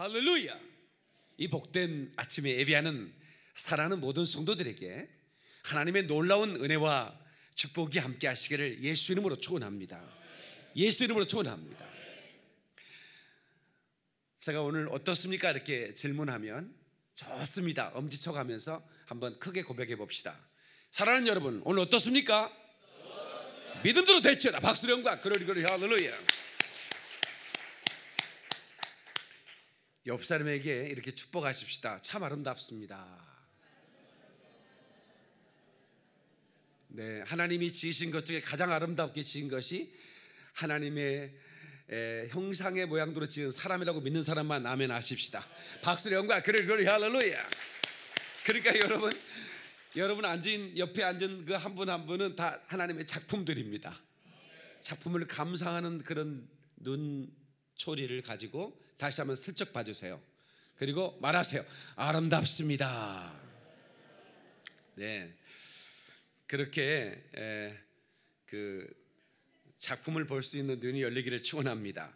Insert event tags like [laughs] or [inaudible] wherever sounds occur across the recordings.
할렐루야. 이 복된 아침에 예배하는 사랑하는 모든 성도들에게 하나님의 놀라운 은혜와 축복이 함께 하시기를 예수 이름으로 축원합니다. 예수 이름으로 축원합니다. 제가 오늘 어떻습니까? 이렇게 질문하면 좋습니다. 엄지척하면서 한번 크게 고백해 봅시다. 사랑하는 여러분, 오늘 어떻습니까? 믿음대로 대치라 박수령과 그러리그리 할렐루야. 옆 사람에게 이렇게 축복하십시다. 참 아름답습니다. 네, 하나님이 지으신 것 중에 가장 아름답게 지은 것이 하나님의 에, 형상의 모양대로 지은 사람이라고 믿는 사람만 아멘 하십시다. 박수로 영광, 그래, 그래, 할렐루야. 그러니까 여러분, 여러분 앉은 옆에 앉은 그 한 분한 한 분은 다 하나님의 작품들입니다. 작품을 감상하는 그런 눈 초리를 가지고 다시 한번 슬쩍 봐주세요. 그리고 말하세요. 아름답습니다. 네. 그렇게 에, 그 작품을 볼 수 있는 눈이 열리기를 축원합니다.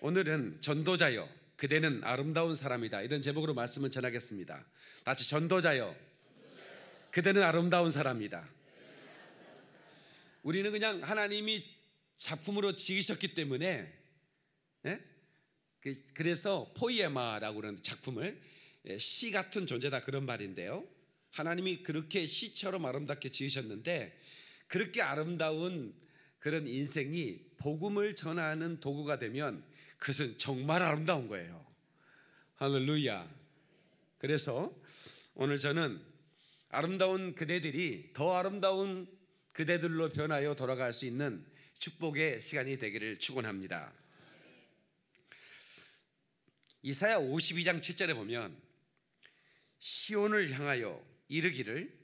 오늘은 전도자여 그대는 아름다운 사람이다 이런 제목으로 말씀을 전하겠습니다. 같이 전도자여 그대는 아름다운 사람이다. 우리는 그냥 하나님이 작품으로 지으셨기 때문에 에? 그, 그래서 포이에마라고 그는 작품을 예, 시 같은 존재다 그런 말인데요. 하나님이 그렇게 시처럼 아름답게 지으셨는데 그렇게 아름다운 그런 인생이 복음을 전하는 도구가 되면 그것은 정말 아름다운 거예요. 할렐루야. 그래서 오늘 저는 아름다운 그대들이 더 아름다운 그대들로 변하여 돌아갈 수 있는 축복의 시간이 되기를 축원합니다. 이사야 52장 7절에 보면 시온을 향하여 이르기를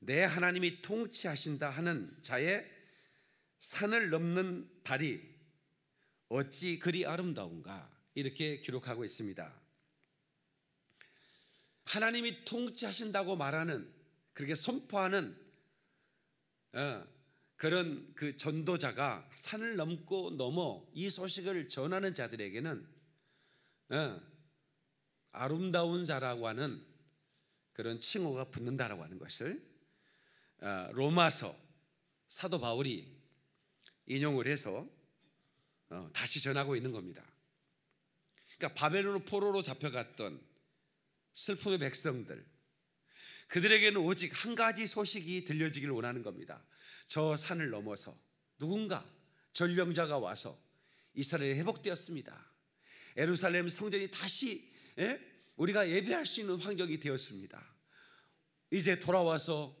내 하나님이 통치하신다 하는 자의 산을 넘는 발이 어찌 그리 아름다운가 이렇게 기록하고 있습니다. 하나님이 통치하신다고 말하는 그렇게 선포하는 어, 그런 그 전도자가 산을 넘고 넘어 이 소식을 전하는 자들에게는 예. 아름다운 자라고 하는 그런 칭호가 붙는다라고 하는 것을 아, 로마서 사도 바울이 인용을 해서 어, 다시 전하고 있는 겁니다. 그러니까 바벨론 포로로 잡혀갔던 슬픔의 백성들 그들에게는 오직 한 가지 소식이 들려지기를 원하는 겁니다. 저 산을 넘어서 누군가 전령자가 와서 이스라엘이 회복되었습니다. 예루살렘 성전이 다시 예? 우리가 예배할 수 있는 환경이 되었습니다. 이제 돌아와서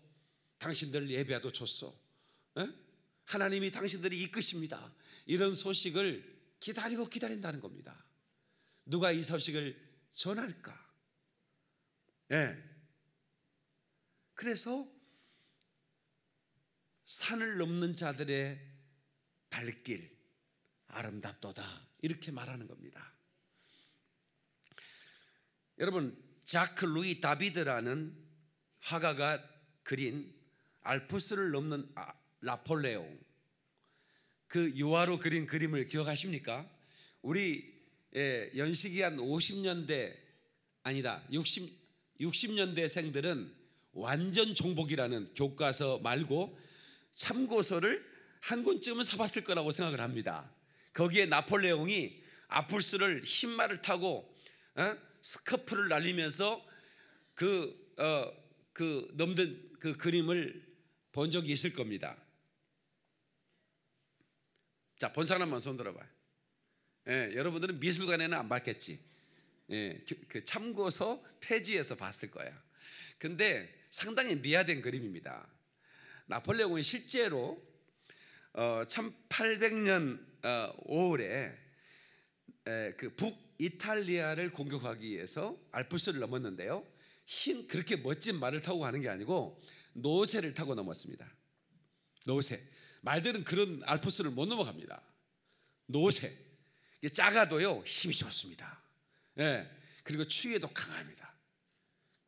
당신들 예배도 줬소. 예? 하나님이 당신들이 이끄십니다. 이런 소식을 기다리고 기다린다는 겁니다. 누가 이 소식을 전할까? 예. 그래서 산을 넘는 자들의 발길 아름답도다 이렇게 말하는 겁니다. 여러분 자크 루이 다비드라는 화가가 그린 알프스를 넘는 아, 라폴레옹그 유화로 그린 그림을 기억하십니까? 우리 예, 연식이 한 50년대 아니다 60 60년대 생들은 완전 종복이라는 교과서 말고 참고서를 한 권쯤은 사봤을 거라고 생각을 합니다. 거기에 나폴레옹이 아플스를 흰말을 타고 어? 스커프를 날리면서 그, 어, 그 넘든 그 그림을 본 적이 있을 겁니다. 자, 본 사람만 손 들어봐요. 예, 여러분들은 미술관에는 안 봤겠지. 예, 그, 그 참고서 폐지에서 봤을 거야. 근데 상당히 미화된 그림입니다. 나폴레옹이 실제로 어, 1800년 어, 5월에 그 북이탈리아를 공격하기 위해서 알프스를 넘었는데요. 흰 그렇게 멋진 말을 타고 가는 게 아니고 노새를 타고 넘었습니다. 노새 말들은 그런 알프스를 못 넘어갑니다. 노 이게 작아도요 힘이 좋습니다. 예 그리고 추위에도 강합니다.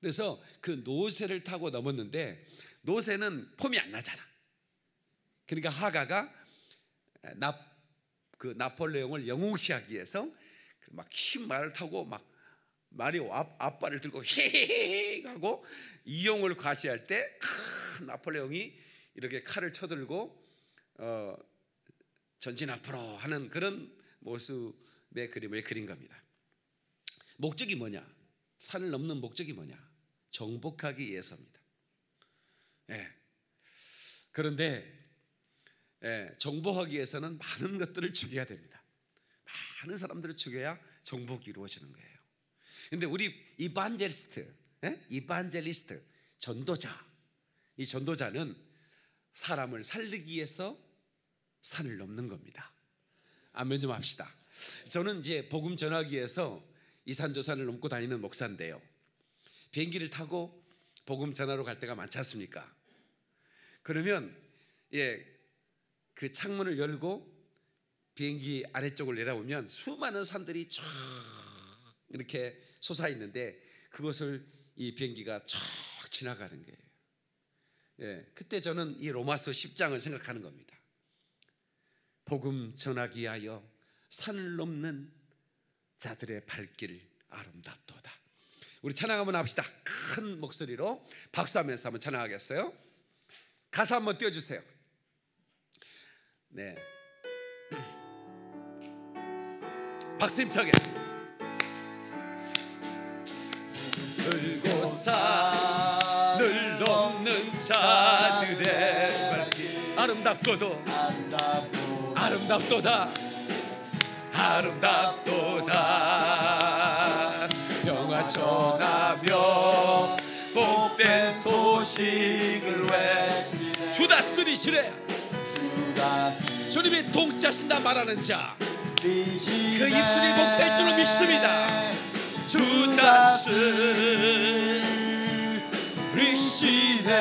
그래서 그 노새를 타고 넘었는데 노새는 폼이 안 나잖아. 그러니까 하가가 나그 나폴레옹을 영웅시하기 위해서 그 막흰 말을 타고 막 말이 오 앞, 발을 들고 헤헤헤 하고 이용을 과시할 때 크, 나폴레옹이 이렇게 칼을 쳐들고 어, 전진 앞으로 하는 그런 모습의 그림을 그린 겁니다. 목적이 뭐냐? 산을 넘는 목적이 뭐냐? 정복하기 위해서입니다. 예. 그런데 예, 정복하기 위해서는 많은 것들을 죽여야 됩니다. 많은 사람들을 죽여야 정복이 이루어지는 거예요. 근데 우리 이반젤리스트, 예? 이반젤리스트, 전도자, 이 전도자는 사람을 살리기 위해서 산을 넘는 겁니다. 아멘 좀 합시다. 저는 이제 복음 전하기 위해서 이산저산을 넘고 다니는 목사인데요. 비행기를 타고 복음 전하러 갈 때가 많지 않습니까? 그러면 예그 창문을 열고 비행기 아래쪽을 내려보면 수많은 산들이 쫙 이렇게 솟아 있는데 그것을 이 비행기가 쫙 지나가는 거예요. 예, 그때 저는 이 로마서 10장을 생각하는 겁니다. 복음 전하기 하여 산을 넘는 자들의 발길 아름답도다. 우리 찬양 한번 합시다. 큰 목소리로 박수하면서 한번 찬양하겠어요? 가사 한번 띄워주세요. 네. 박수 힘차게. 울고 산을 넘는 자들의 발길 아름답고도 아름답도다 아름답도다 영화 전하며 복된 소식을 외치네 주다 쓰리시래 주님이 동자신다 말하는 자그 네 입술이 복될 줄로 믿습니다 주 다스리시네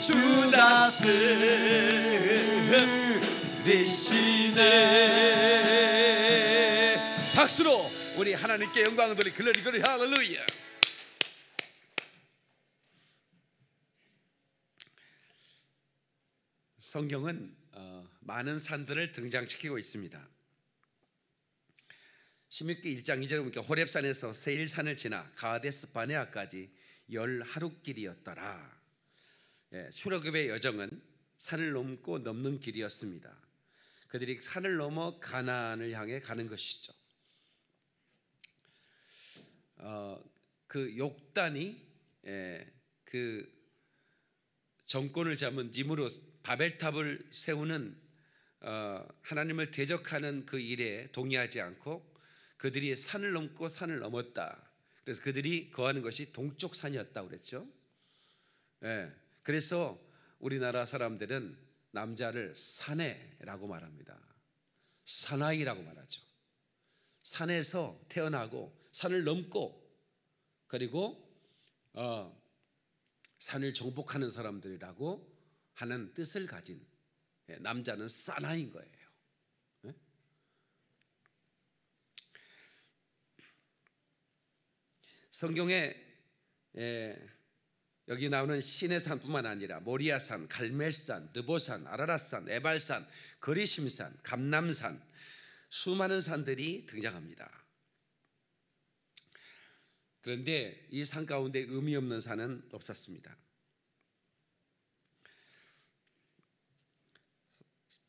주 다스리시네 박수로 우리 하나님께 영광을 돌리 글러리 글러리 할렐루야 성경은 어, 많은 산들을 등장시키고 있습니다. 신명기 1장 2절에 보니까 호렙산에서 세일산을 지나 가데스 바네아까지 열 하루 길이었더라. 예, 출애굽의 여정은 산을 넘고 넘는 길이었습니다. 그들이 산을 넘어 가나안을 향해 가는 것이죠. 어, 그 욕단이 예, 그 정권을 잡은 님으로 바벨탑을 세우는 어, 하나님을 대적하는 그 일에 동의하지 않고 그들이 산을 넘고 산을 넘었다. 그래서 그들이 거하는 것이 동쪽 산이었다 그랬죠. 예. 그래서 우리나라 사람들은 남자를 산에라고 말합니다. 사나이라고 말하죠. 산에서 태어나고 산을 넘고 그리고 어, 산을 정복하는 사람들이라고 하는 뜻을 가진 예, 남자는 사나인 거예요. 예? 성경에 예, 여기 나오는 시내산뿐만 아니라 모리아산, 갈멜산, 느보산, 아라라산, 에발산, 거리심산, 감남산 수많은 산들이 등장합니다. 그런데 이 산 가운데 의미 없는 산은 없었습니다.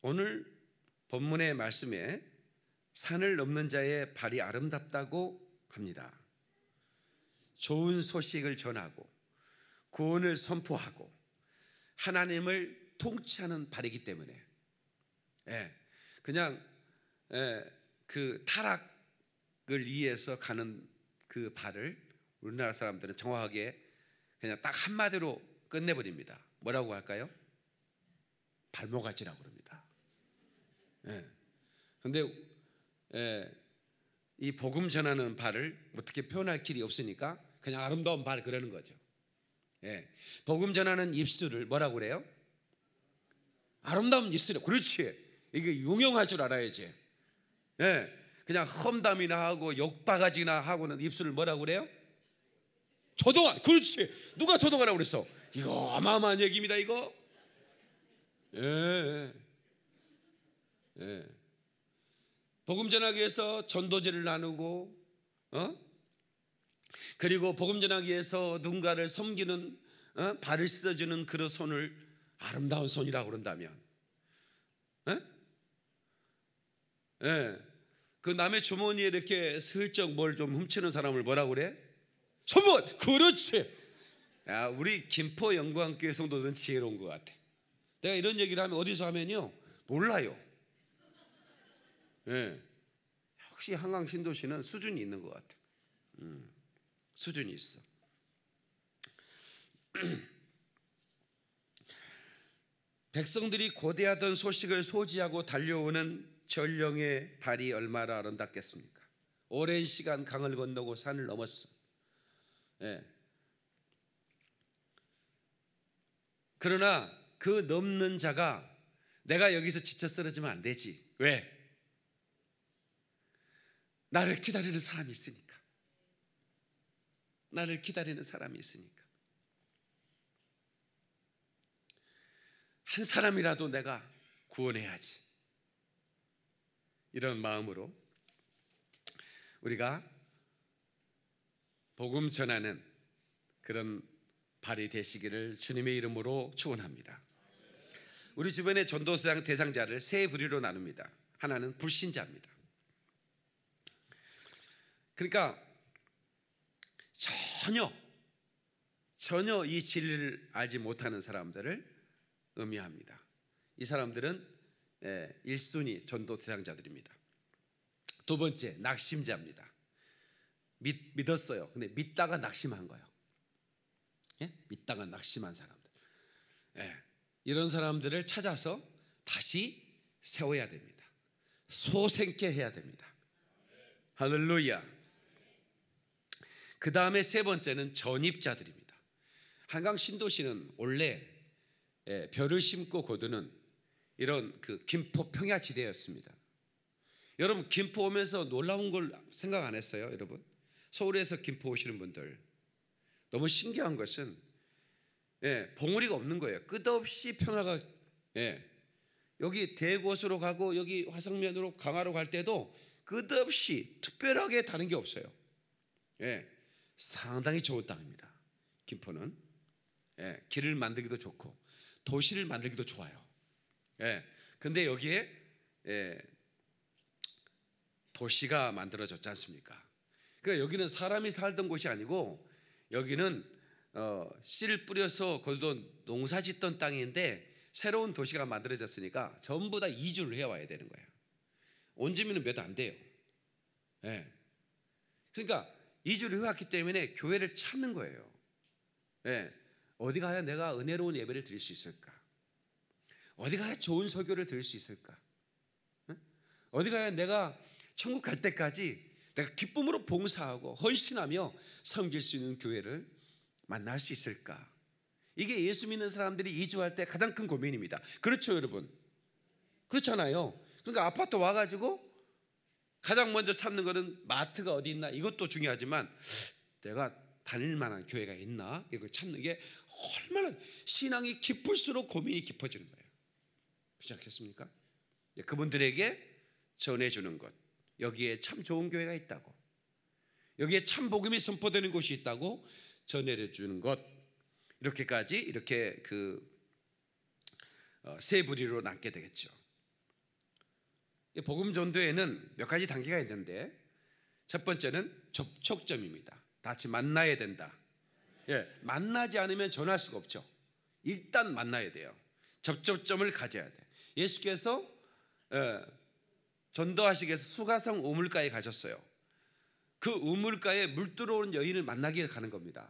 오늘 본문의 말씀에 산을 넘는 자의 발이 아름답다고 합니다. 좋은 소식을 전하고 구원을 선포하고 하나님을 통치하는 발이기 때문에 예, 그냥 예, 그 타락을 위해서 가는 그 발을 우리나라 사람들은 정확하게 그냥 딱 한마디로 끝내버립니다. 뭐라고 할까요? 발모가지라고 합니다. 그런데 예. 예. 이 복음 전하는 발을 어떻게 표현할 길이 없으니까 그냥 아름다운 발 그러는 거죠. 예. 복음 전하는 입술을 뭐라고 그래요? 아름다운 입술이 그렇지. 이게 용용할 줄 알아야지. 예. 그냥 험담이나 하고 욕바가지나 하고는 입술을 뭐라고 그래요? 초동아 그렇지. 누가 조동아라고 그랬어? 이거 어마어마한 얘기입니다, 이거. 예. 예. 예. 복음 전하기 위해서 전도제를 나누고, 어? 그리고 복음 전하기 위해서 누군가를 섬기는 어? 발을 씻어주는 그런 손을 아름다운 손이라고 그런다면, 예? 예. 그 남의 주머니에 이렇게 슬쩍 뭘 좀 훔치는 사람을 뭐라 그래? 손문 그렇지. 야, 우리 김포 영광교회 성도들은 지혜로운 것 같아. 내가 이런 얘기를 하면 어디서 하면요 몰라요. 예. 역시 한강 신도시는 수준이 있는 것 같아. 음, 수준이 있어. [clears throat] 백성들이 고대하던 소식을 소지하고 달려오는 전령의 발이 얼마나 아름답겠습니까? 오랜 시간 강을 건너고 산을 넘었어. 예. 그러나 그 넘는 자가 내가 여기서 지쳐 쓰러지면 안 되지. 왜? 나를 기다리는 사람이 있으니까. 나를 기다리는 사람이 있으니까. 한 사람이라도 내가 구원해야지. 이런 마음으로 우리가 복음 전하는 그런 발이 되시기를 주님의 이름으로 축원합니다. 우리 주변의 전도사장 대상자를 세 부류로 나눕니다. 하나는 불신자입니다. 그러니까 전혀 전혀 이 진리를 알지 못하는 사람들을 의미합니다. 이 사람들은 예, 일순위 전도 대상자들입니다. 두 번째 낙심자입니다. 믿, 었어요 근데 믿다가 낙심한 거예요. 예? 믿다가 낙심한 사람들. 예. 이런 사람들을 찾아서 다시 세워야 됩니다. 소생케 해야 됩니다. 할렐루야. 그 다음에 세 번째는 전입자들입니다. 한강 신도시는 원래 예, 별을 심고 거두는 이런 그 김포 평야 지대였습니다. 여러분 김포 오면서 놀라운 걸 생각 안 했어요, 여러분? 서울에서 김포 오시는 분들 너무 신기한 것은 예, 봉우리가 없는 거예요. 끝없이 평화가 예, 여기 대곳으로 가고 여기 화성면으로 강화로 갈 때도 끝없이 특별하게 다른 게 없어요. 예, 상당히 좋은 땅입니다. 김포는 예, 길을 만들기도 좋고 도시를 만들기도 좋아요. 예, 근데 여기에 예, 도시가 만들어졌지 않습니까? 그러니까 여기는 사람이 살던 곳이 아니고 여기는 어, 씨를 뿌려서 거기도 농사짓던 땅인데 새로운 도시가 만들어졌으니까 전부 다 이주를 해와야 되는 거예요. 온 주민은 몇안 돼요. 예. 그러니까 이주를 해왔기 때문에 교회를 찾는 거예요. 네. 어디 가야 내가 은혜로운 예배를 드릴 수 있을까? 어디 가야 좋은 설교를 들을 수 있을까? 어디 가야 내가 천국 갈 때까지 내가 기쁨으로 봉사하고 헌신하며 섬길 수 있는 교회를 만날 수 있을까? 이게 예수 믿는 사람들이 이주할 때 가장 큰 고민입니다. 그렇죠, 여러분? 그렇잖아요. 그러니까 아파트 와가지고 가장 먼저 찾는 것은 마트가 어디 있나 이것도 중요하지만 내가 다닐 만한 교회가 있나 이걸 찾는 게 얼마나 신앙이 깊을수록 고민이 깊어지는 거예요. 그렇지 않겠습니까? 예, 그분들에게 전해주는 것 여기에 참 좋은 교회가 있다고 여기에 참 복음이 선포되는 곳이 있다고 전해주는 것 이렇게까지 이렇게 그세 어, 부리로 남게 되겠죠. 복음 전도에는 몇 가지 단계가 있는데 첫 번째는 접촉점입니다. 다같 만나야 된다. 예, 만나지 않으면 전할 수가 없죠. 일단 만나야 돼요. 접촉점을 가져야 돼. 예수께서 예, 어, 전도하시기 위해서 수가성 우물가에 가셨어요. 그 우물가에 물 들어오는 여인을 만나기 위해 가는 겁니다.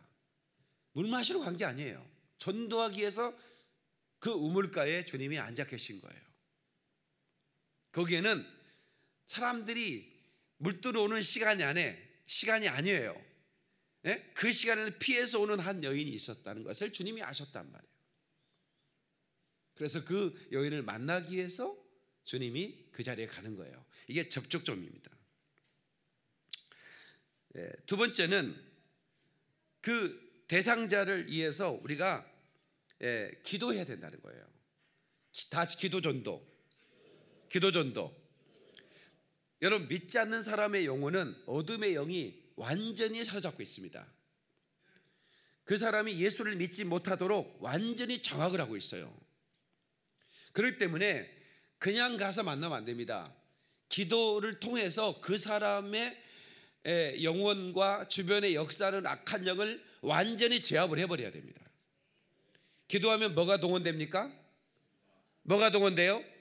물 마시러 간 게 아니에요. 전도하기 위해서 그 우물가에 주님이 앉아 계신 거예요. 거기에는 사람들이 물 들어오는 시간이 안에 시간이 아니에요. 네? 그 시간을 피해서 오는 한 여인이 있었다는 것을 주님이 아셨단 말이에요. 그래서 그 여인을 만나기 위해서 주님이 그 자리에 가는 거예요. 이게 접촉점입니다. 네, 두 번째는 그 대상자를 위해서 우리가 예, 기도해야 된다는 거예요. 다 기도 전도. 기도전도. 여러분 믿지 않는 사람의 영혼은 어둠의 영이 완전히 사로잡고 있습니다. 그 사람이 예수를 믿지 못하도록 완전히 장악을 하고 있어요. 그렇기 때문에 그냥 가서 만나면 안 됩니다. 기도를 통해서 그 사람의 영혼과 주변의 역사는 악한 영을 완전히 제압을 해버려야 됩니다. 기도하면 뭐가 동원됩니까? 뭐가 동원돼요?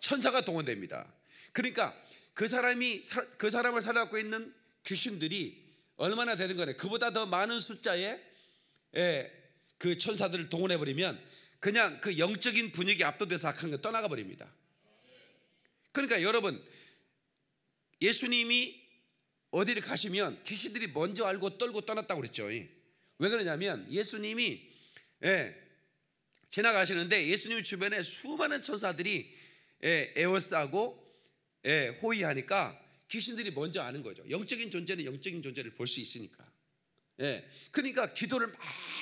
천사가 동원됩니다. 그러니까 그 사람이 그 사람을 살로잡고 있는 귀신들이 얼마나 되는 거냐 그보다 더 많은 숫자의 예, 그 천사들을 동원해 버리면 그냥 그 영적인 분위기 압도돼서 악한 거 떠나가 버립니다. 그러니까 여러분 예수님이 어디를 가시면 귀신들이 먼저 알고 떨고 떠났다고 그랬죠. 예. 왜 그러냐면 예수님이 예, 지나가시는데 예수님 주변에 수많은 천사들이 예, 에워싸고 예, 호의하니까 귀신들이 먼저 아는 거죠. 영적인 존재는 영적인 존재를 볼 수 있으니까. 예, 그러니까 기도를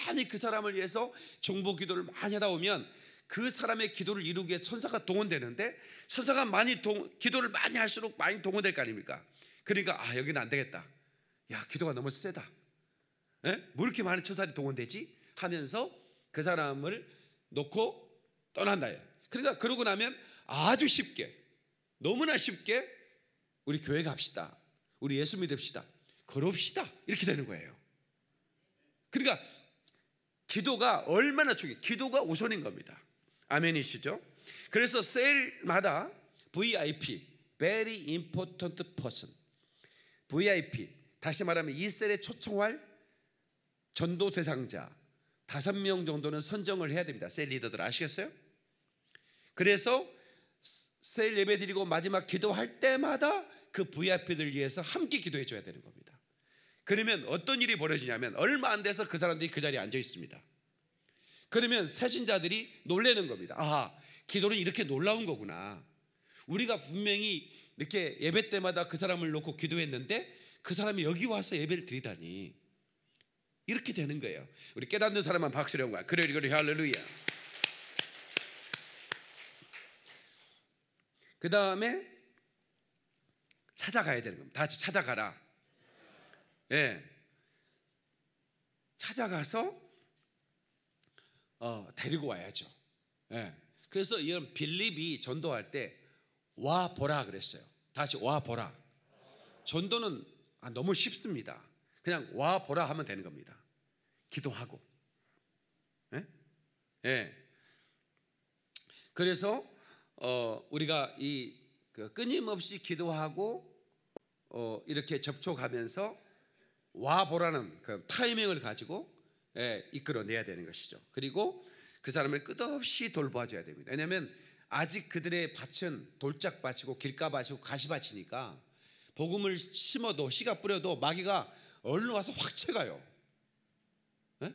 많이 그 사람을 위해서 정보 기도를 많이 하다 보면 그 사람의 기도를 이루기 위해 천사가 동원되는데 천사가 많이 동, 기도를 많이 할수록 많이 동원될 거 아닙니까? 그러니까 아 여기는 안 되겠다. 야 기도가 너무 세다. 예? 뭐 이렇게 많은 천사들이 동원되지? 하면서 그 사람을 놓고 떠난다. 그러니까 그러고 나면 아주 쉽게 너무나 쉽게 우리 교회 갑시다. 우리 예수 믿읍시다. 걸읍시다. 이렇게 되는 거예요. 그러니까 기도가 얼마나 중요해. 기도가 우선인 겁니다. 아멘이시죠? 그래서 셀마다 VIP, Very Important Person, VIP, 다시 말하면 이셀의 초청할 전도 대상자 다섯 명 정도는 선정을 해야 됩니다. 셀 리더들 아시겠어요? 그래서 세일 예배 드리고 마지막 기도할 때마다 그 VIP들 위해서 함께 기도해 줘야 되는 겁니다. 그러면 어떤 일이 벌어지냐면 얼마 안 돼서 그 사람들이 그 자리에 앉아 있습니다. 그러면 새신자들이 놀래는 겁니다. 아, 기도는 이렇게 놀라운 거구나. 우리가 분명히 이렇게 예배 때마다 그 사람을 놓고 기도했는데 그 사람이 여기 와서 예배를 드리다니. 이렇게 되는 거예요. 우리 깨닫는 사람만 박수를 한 거야. 그래, 그래, 할렐루야. 그 다음에 찾아가야 되는 겁니다. 다 같이 찾아가라. 예. 네. 찾아가서 어, 데리고 와야죠. 예. 네. 그래서 이런 빌립이 전도할 때 와 보라 그랬어요. 다시 와 보라. 전도는 아, 너무 쉽습니다. 그냥 와 보라 하면 되는 겁니다. 기도하고. 예? 네? 예. 그래서 어, 우리가 이 그 끊임없이 기도하고 어, 이렇게 접촉하면서 와 보라는 그 타이밍을 가지고 예, 이끌어내야 되는 것이죠. 그리고 그 사람을 끝없이 돌봐줘야 됩니다. 왜냐하면 아직 그들의 밭은 돌짝밭이고 길가밭이고 가시밭이니까 복음을 심어도 씨가 뿌려도 마귀가 얼른 와서 확 채가요. 예?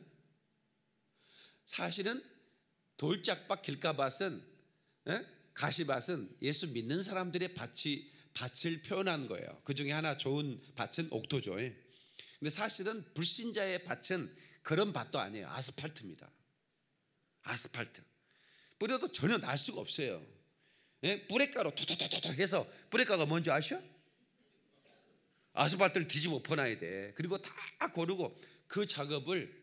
사실은 돌짝밭 길가밭은 예? 가시밭은 예수 믿는 사람들의 밭이 밭을 표현한 거예요. 그 중에 하나 좋은 밭은 옥토죠. 예. 근데 사실은 불신자의 밭은 그런 밭도 아니에요. 아스팔트입니다. 아스팔트. 뿌려도 전혀 날 수가 없어요. 예? 뿌레가루 툭툭툭툭 해서 뿌레가가 뭔지 아셔? 아스팔트를 뒤집어 퍼놔야 돼. 그리고 다 고르고 그 작업을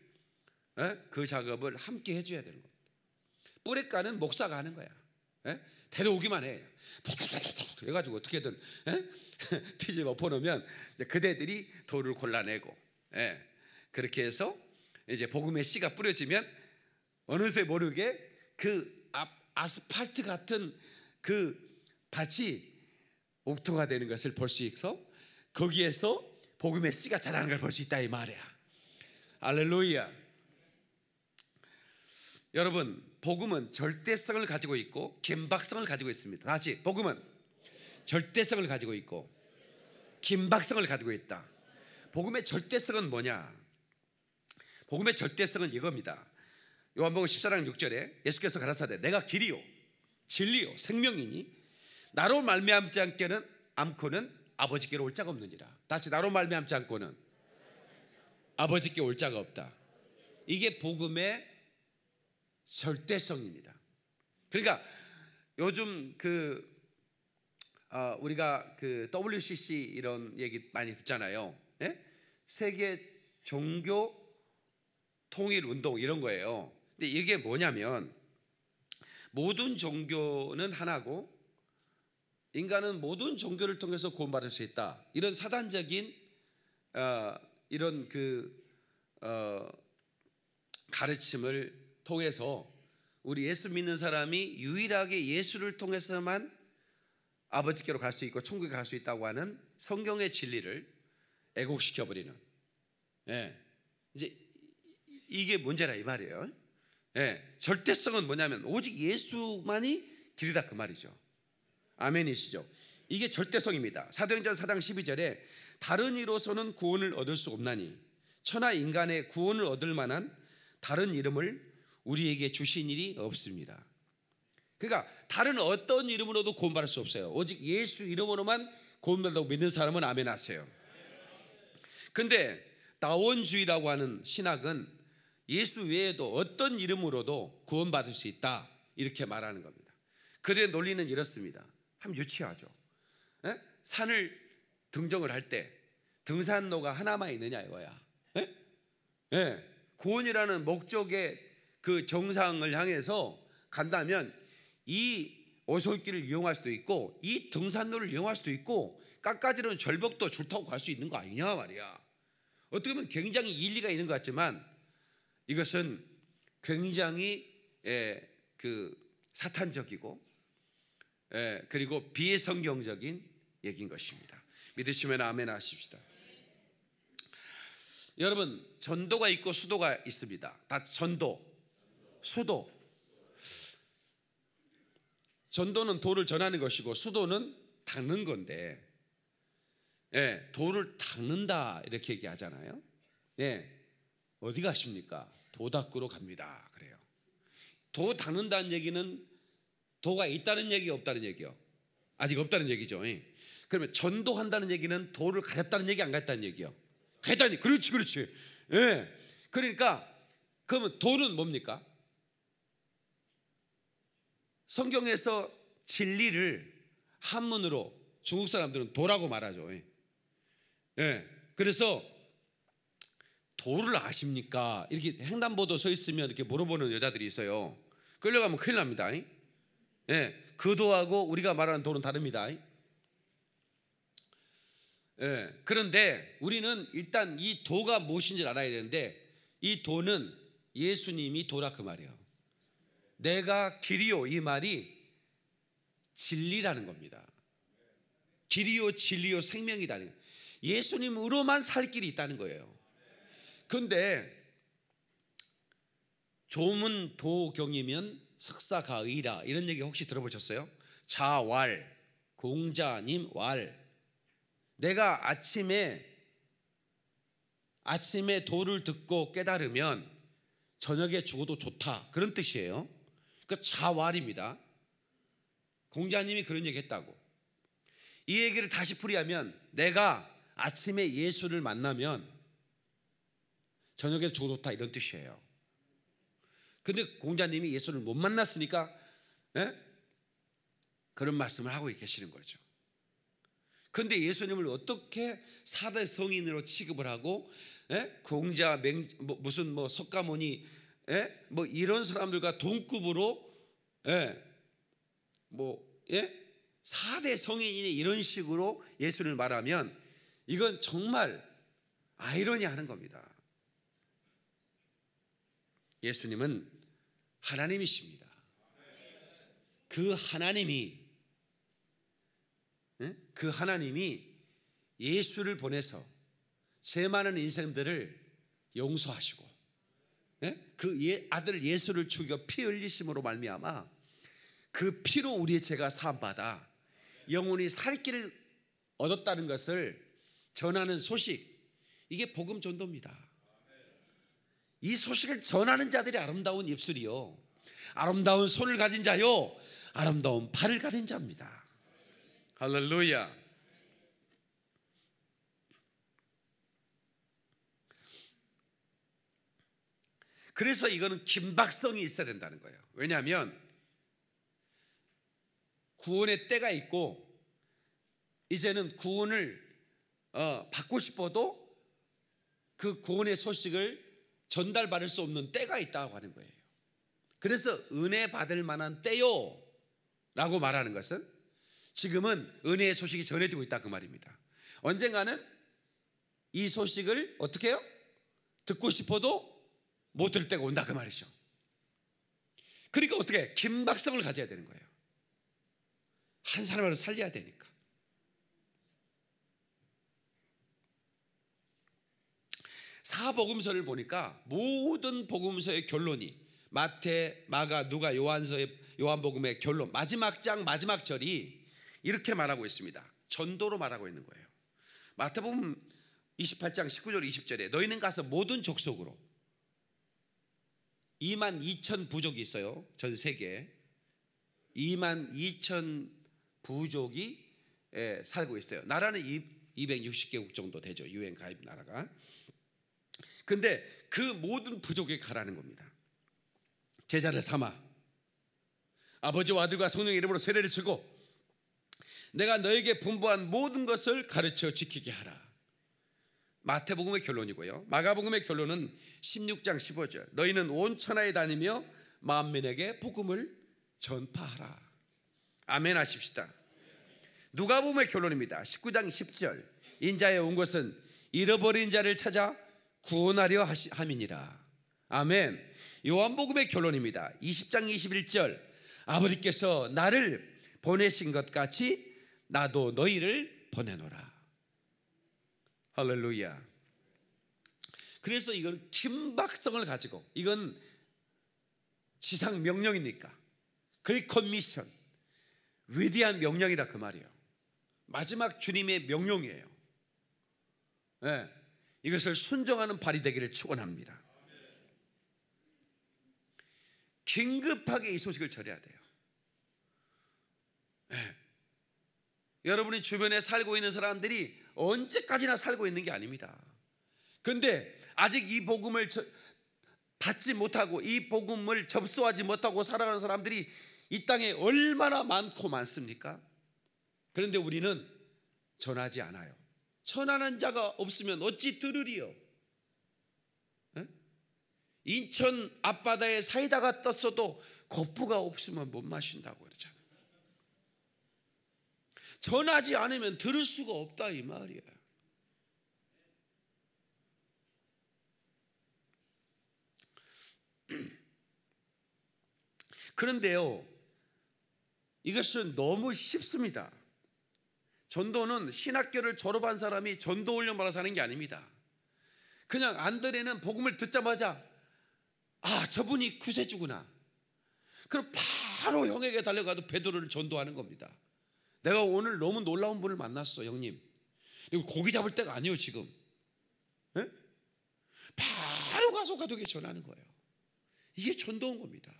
예? 그 작업을 함께 해줘야 되는 겁니다. 뿌레가는 목사가 하는 거야. 예? 데려오기만 해. 해가지고 어떻게든 예? [laughs] 뒤집어 보놓으면 그대들이 돌을 골라내고 에? 예. 그렇게 해서 이제 복음의 씨가 뿌려지면 어느새 모르게 그 아스팔트 같은 그 밭이 옥토가 되는 것을 볼 수 있어 거기에서 복음의 씨가 자라는 걸 볼 수 있다 이 말이야. 알렐루야. 여러분 복음은 절대성을 가지고 있고 긴박성을 가지고 있습니다. 다시 복음은 절대성을 가지고 있고 긴박성을 가지고 있다. 복음의 절대성은 뭐냐? 복음의 절대성은 이겁니다. 요한복음 14장 6절에 예수께서 가라사대 내가 길이요 진리요 생명이니 나로 말미암지 않게는 암코는 아버지께로 올 자가 없느니라. 다시 나로 말미암지 않고는 아버지께 올 자가 없다. 이게 복음의 절대성입니다. 그러니까 요즘 그 어, 우리가 그 WCC 이런 얘기 많이 듣잖아요. 예? 세계 종교 통일 운동 이런 거예요. 근데 이게 뭐냐면 모든 종교는 하나고 인간은 모든 종교를 통해서 구원받을 수 있다. 이런 사단적인 어, 이런 그 어, 가르침을 통해서 우리 예수 믿는 사람이 유일하게 예수를 통해서만 아버지께로 갈 수 있고 천국에 갈 수 있다고 하는 성경의 진리를 애국시켜 버리는 예. 이제 이게 문제라 이 말이에요. 예. 절대성은 뭐냐면 오직 예수만이 길이다 그 말이죠. 아멘이시죠. 이게 절대성입니다. 사도행전 4장 12절에 다른 이로서는 구원을 얻을 수 없나니 천하 인간의 구원을 얻을 만한 다른 이름을 우리에게 주신 일이 없습니다. 그러니까 다른 어떤 이름으로도 고발할 수 없어요. 오직 예수 이름으로만 고발한다고 믿는 사람은 아멘하세요. 근데 다원주의라고 하는 신학은 예수 외에도 어떤 이름으로도 구원받을 수 있다 이렇게 말하는 겁니다. 그들의 논리는 이렇습니다. 참 유치하죠. 에? 산을 등정을 할 때 등산로가 하나만 있느냐 이거야. 에? 구원이라는 목적의 그 정상을 향해서 간다면 이 오솔길을 이용할 수도 있고 이 등산로를 이용할 수도 있고 깎아지는 절벽도 좋다고 갈 수 있는 거 아니냐 말이야. 어떻게 보면 굉장히 일리가 있는 것 같지만 이것은 굉장히 예, 그 사탄적이고 예, 그리고 비성경적인 얘기인 것입니다. 믿으시면 아멘 하십시다. 여러분 전도가 있고 수도가 있습니다. 다 전도 수도. 전도는 도를 전하는 것이고 수도는 닦는 건데, 예, 도를 닦는다 이렇게 얘기하잖아요. 예, 어디 가십니까? 도 닦으러 갑니다. 그래요. 도 닦는다는 얘기는 도가 있다는 얘기 없다는 얘기요. 아직 없다는 얘기죠. 예. 그러면 전도한다는 얘기는 도를 가졌다는 얘기 안 갔다는 얘기요. 가 갔다니 그렇지 그렇지. 예. 그러니까 그러면 도는 뭡니까? 성경에서 진리를 한문으로 중국 사람들은 도라고 말하죠. 예. 예. 그래서 도를 아십니까? 이렇게 횡단보도 서 있으면 이렇게 물어보는 여자들이 있어요. 끌려가면 큰일 납니다. 예. 그 도하고 우리가 말하는 도는 다릅니다. 예. 그런데 우리는 일단 이 도가 무엇인지 알아야 되는데 이 도는 예수님이 도라 그 말이에요. 내가 길이요 이 말이 진리라는 겁니다. 길이요 진리요 생명이다는 예수님으로만 살 길이 있다는 거예요. 근데 조문 도경이면 석사가의라 이런 얘기 혹시 들어보셨어요? 자왈 공자님 왈 내가 아침에 아침에 도를 듣고 깨달으면 저녁에 죽어도 좋다 그런 뜻이에요. 그 자활입니다. 공자님이 그런 얘기 했다고. 이 얘기를 다시 풀이하면 내가 아침에 예수를 만나면 저녁에 좋다 이런 뜻이에요. 근데 공자님이 예수를 못 만났으니까 에? 예? 그런 말씀을 하고 계시는 거죠. 근데 예수님을 어떻게 사대 성인으로 취급을 하고 에? 예? 공자 맹, 뭐, 무슨 뭐 석가모니 예? 뭐 이런 사람들과 동급으로 예? 뭐 예? 4대 성인이 이런 식으로 예수를 말하면 이건 정말 아이러니하는 겁니다. 예수님은 하나님이십니다. 그 하나님이 예? 그 하나님이 예수를 보내서 제 많은 인생들을 용서하시고 예? 그 예, 아들 예수를 죽여 피 흘리심으로 말미암아 그 피로 우리의 죄가 사함받아 영혼이 살 길을 얻었다는 것을 전하는 소식 이게 복음 전도입니다. 이 소식을 전하는 자들이 아름다운 입술이요 아름다운 손을 가진 자요 아름다운 팔을 가진 자입니다. 할렐루야. 그래서 이거는 긴박성이 있어야 된다는 거예요. 왜냐하면 구원의 때가 있고 이제는 구원을 어, 받고 싶어도 그 구원의 소식을 전달받을 수 없는 때가 있다고 하는 거예요. 그래서 은혜 받을 만한 때요 라고 말하는 것은 지금은 은혜의 소식이 전해지고 있다 그 말입니다. 언젠가는 이 소식을 어떻게 해요? 듣고 싶어도 못들 때가 온다 그 말이죠. 그러니까 어떻게 긴박성을 가져야 되는 거예요. 한사람을 살려야 되니까. 사복음서를 보니까 모든 복음서의 결론이 마태, 마가, 누가, 요한서의 요한복음의 결론 마지막 장 마지막 절이 이렇게 말하고 있습니다. 전도로 말하고 있는 거예요. 마태복음 28장 19절 20절에 너희는 가서 모든 족속으로 2만 2천 부족이 있어요. 전 세계에 2만 2천 부족이 예, 살고 있어요. 나라는 260개국 정도 되죠. 유엔 가입 나라가. 근데 그 모든 부족에 가라는 겁니다. 제자를 삼아 아버지와 아들과 성령의 이름으로 세례를 주고 내가 너에게 분부한 모든 것을 가르쳐 지키게 하라. 마태복음의 결론이고요. 마가복음의 결론은 16장 15절. 너희는 온 천하에 다니며 만민에게 복음을 전파하라. 아멘 하십시다. 누가복음의 결론입니다. 19장 10절. 인자에 온 것은 잃어버린 자를 찾아 구원하려 하시, 함이니라. 아멘. 요한복음의 결론입니다. 20장 21절. 아버지께서 나를 보내신 것 같이 나도 너희를 보내노라. 할렐루야. 그래서 이건 긴박성을 가지고 이건 지상 명령이니까 그리 컨미션 위대한 명령이라 그 말이에요. 마지막 주님의 명령이에요. 네, 이것을 순종하는 발이 되기를 축원합니다. 긴급하게 이 소식을 전해야 돼요. 네, 여러분이 주변에 살고 있는 사람들이 언제까지나 살고 있는 게 아닙니다. 근데 아직 이 복음을 저, 받지 못하고 이 복음을 접수하지 못하고 살아가는 사람들이 이 땅에 얼마나 많고 많습니까? 그런데 우리는 전하지 않아요. 전하는 자가 없으면 어찌 들으리요? 인천 앞바다에 사이다가 떴어도 거푸가 없으면 못 마신다고 그러죠. 전하지 않으면 들을 수가 없다 이 말이야. [clears throat] 그런데요, 이것은 너무 쉽습니다. 전도는 신학교를 졸업한 사람이 전도 훈련 받아서 하는 게 아닙니다. 그냥 안드레는 복음을 듣자마자 아 저분이 구세주구나. 그럼 바로 형에게 달려가도 베드로를 전도하는 겁니다. 내가 오늘 너무 놀라운 분을 만났어, 형님. 이거 고기 잡을 때가 아니에요, 지금. 에? 예? 바로 가서 가족에 전하는 거예요. 이게 전도인 겁니다.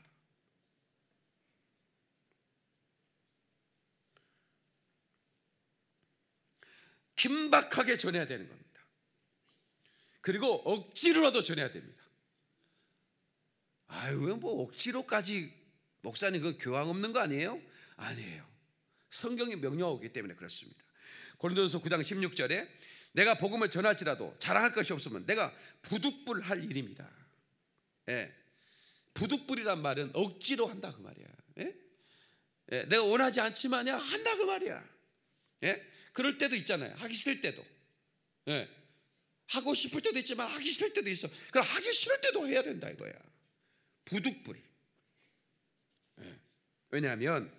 긴박하게 전해야 되는 겁니다. 그리고 억지로라도 전해야 됩니다. 아유, 뭐 억지로까지 목사님 그 교황 없는 거 아니에요? 아니에요. 성경이 명령하기 때문에 그렇습니다. 고린도전서 9장 16절에 내가 복음을 전할지라도 자랑할 것이 없으면 내가 부득불할 일입니다. 예. 부득불이란 말은 억지로 한다 그 말이야. 예? 예. 내가 원하지 않지만 야 한다 그 말이야. 예? 그럴 때도 있잖아요. 하기 싫을 때도. 예. 하고 싶을 때도 있지만 하기 싫을 때도 있어. 그럼 하기 싫을 때도 해야 된다 이거야. 부득불 예. 왜냐하면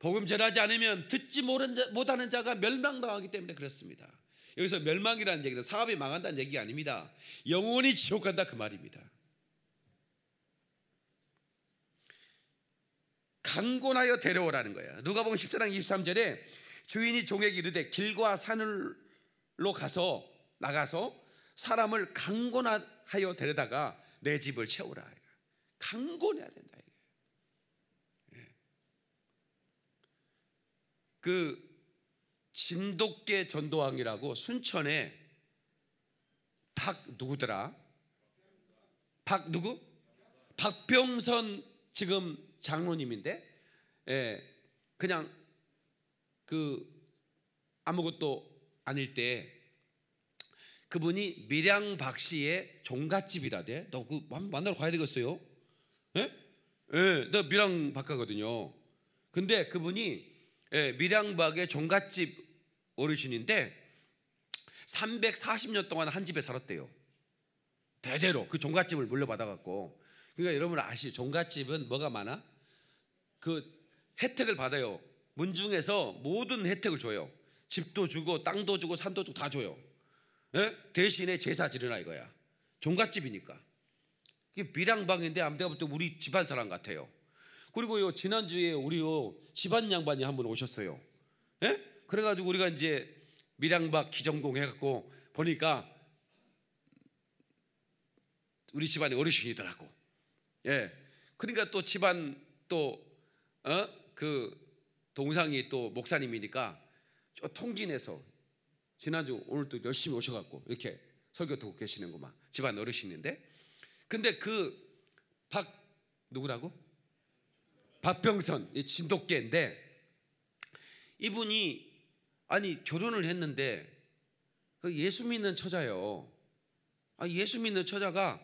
복음 전하지 않으면 듣지 못하는 자가 멸망당하기 때문에 그렇습니다. 여기서 멸망이라는 얘기는 사업이 망한다는 얘기가 아닙니다. 영혼이 지옥 간다 그 말입니다. 강곤하여 데려오라는 거야. 누가복음 14장 23절에 주인이 종에게 이르되 길과 산으로 가서 나가서 사람을 강곤하여 데려다가 내 집을 채우라. 강곤해야 된다. 그 진돗개 전도왕이라고 순천에 박 누구더라? 박 누구? 박병선 지금 장로님인데, 예, 그냥 그 아무것도 아닐 때 그분이 밀양 박씨의 종갓집이라대. 너그 만나러 가야 되겠어요? 예? 예, 나 밀양 박가거든요. 근데 그분이 예, 밀양박의 종갓집 어르신인데 340년 동안 한 집에 살았대요. 대대로 그 종갓집을 물려받아갖고 그러니까 여러분 아시 죠 종갓집은 뭐가 많아? 그 혜택을 받아요. 문중에서 모든 혜택을 줘요. 집도 주고 땅도 주고 산도 주고 다 줘요. 예? 대신에 제사 지르나 이거야. 종갓집이니까. 이게 밀양방인데 아무데가 볼때 우리 집안 사람 같아요. 그리고요 지난주에 우리요 집안 양반이 한 분 오셨어요. 예? 그래가지고 우리가 이제 밀양박 기정공 해갖고 보니까 우리 집안의 어르신이더라고. 예. 그러니까 또 집안 또그 어? 그 동상이 또 목사님이니까 통진해서 지난주 오늘 또 열심히 오셔갖고 이렇게 설교 듣고 계시는구만 집안 어르신인데 근데 그 박 누구라고 박병선 이 진돗개인데 이분이 아니 결혼을 했는데 그 예수 믿는 처자요. 아, 예수 믿는 처자가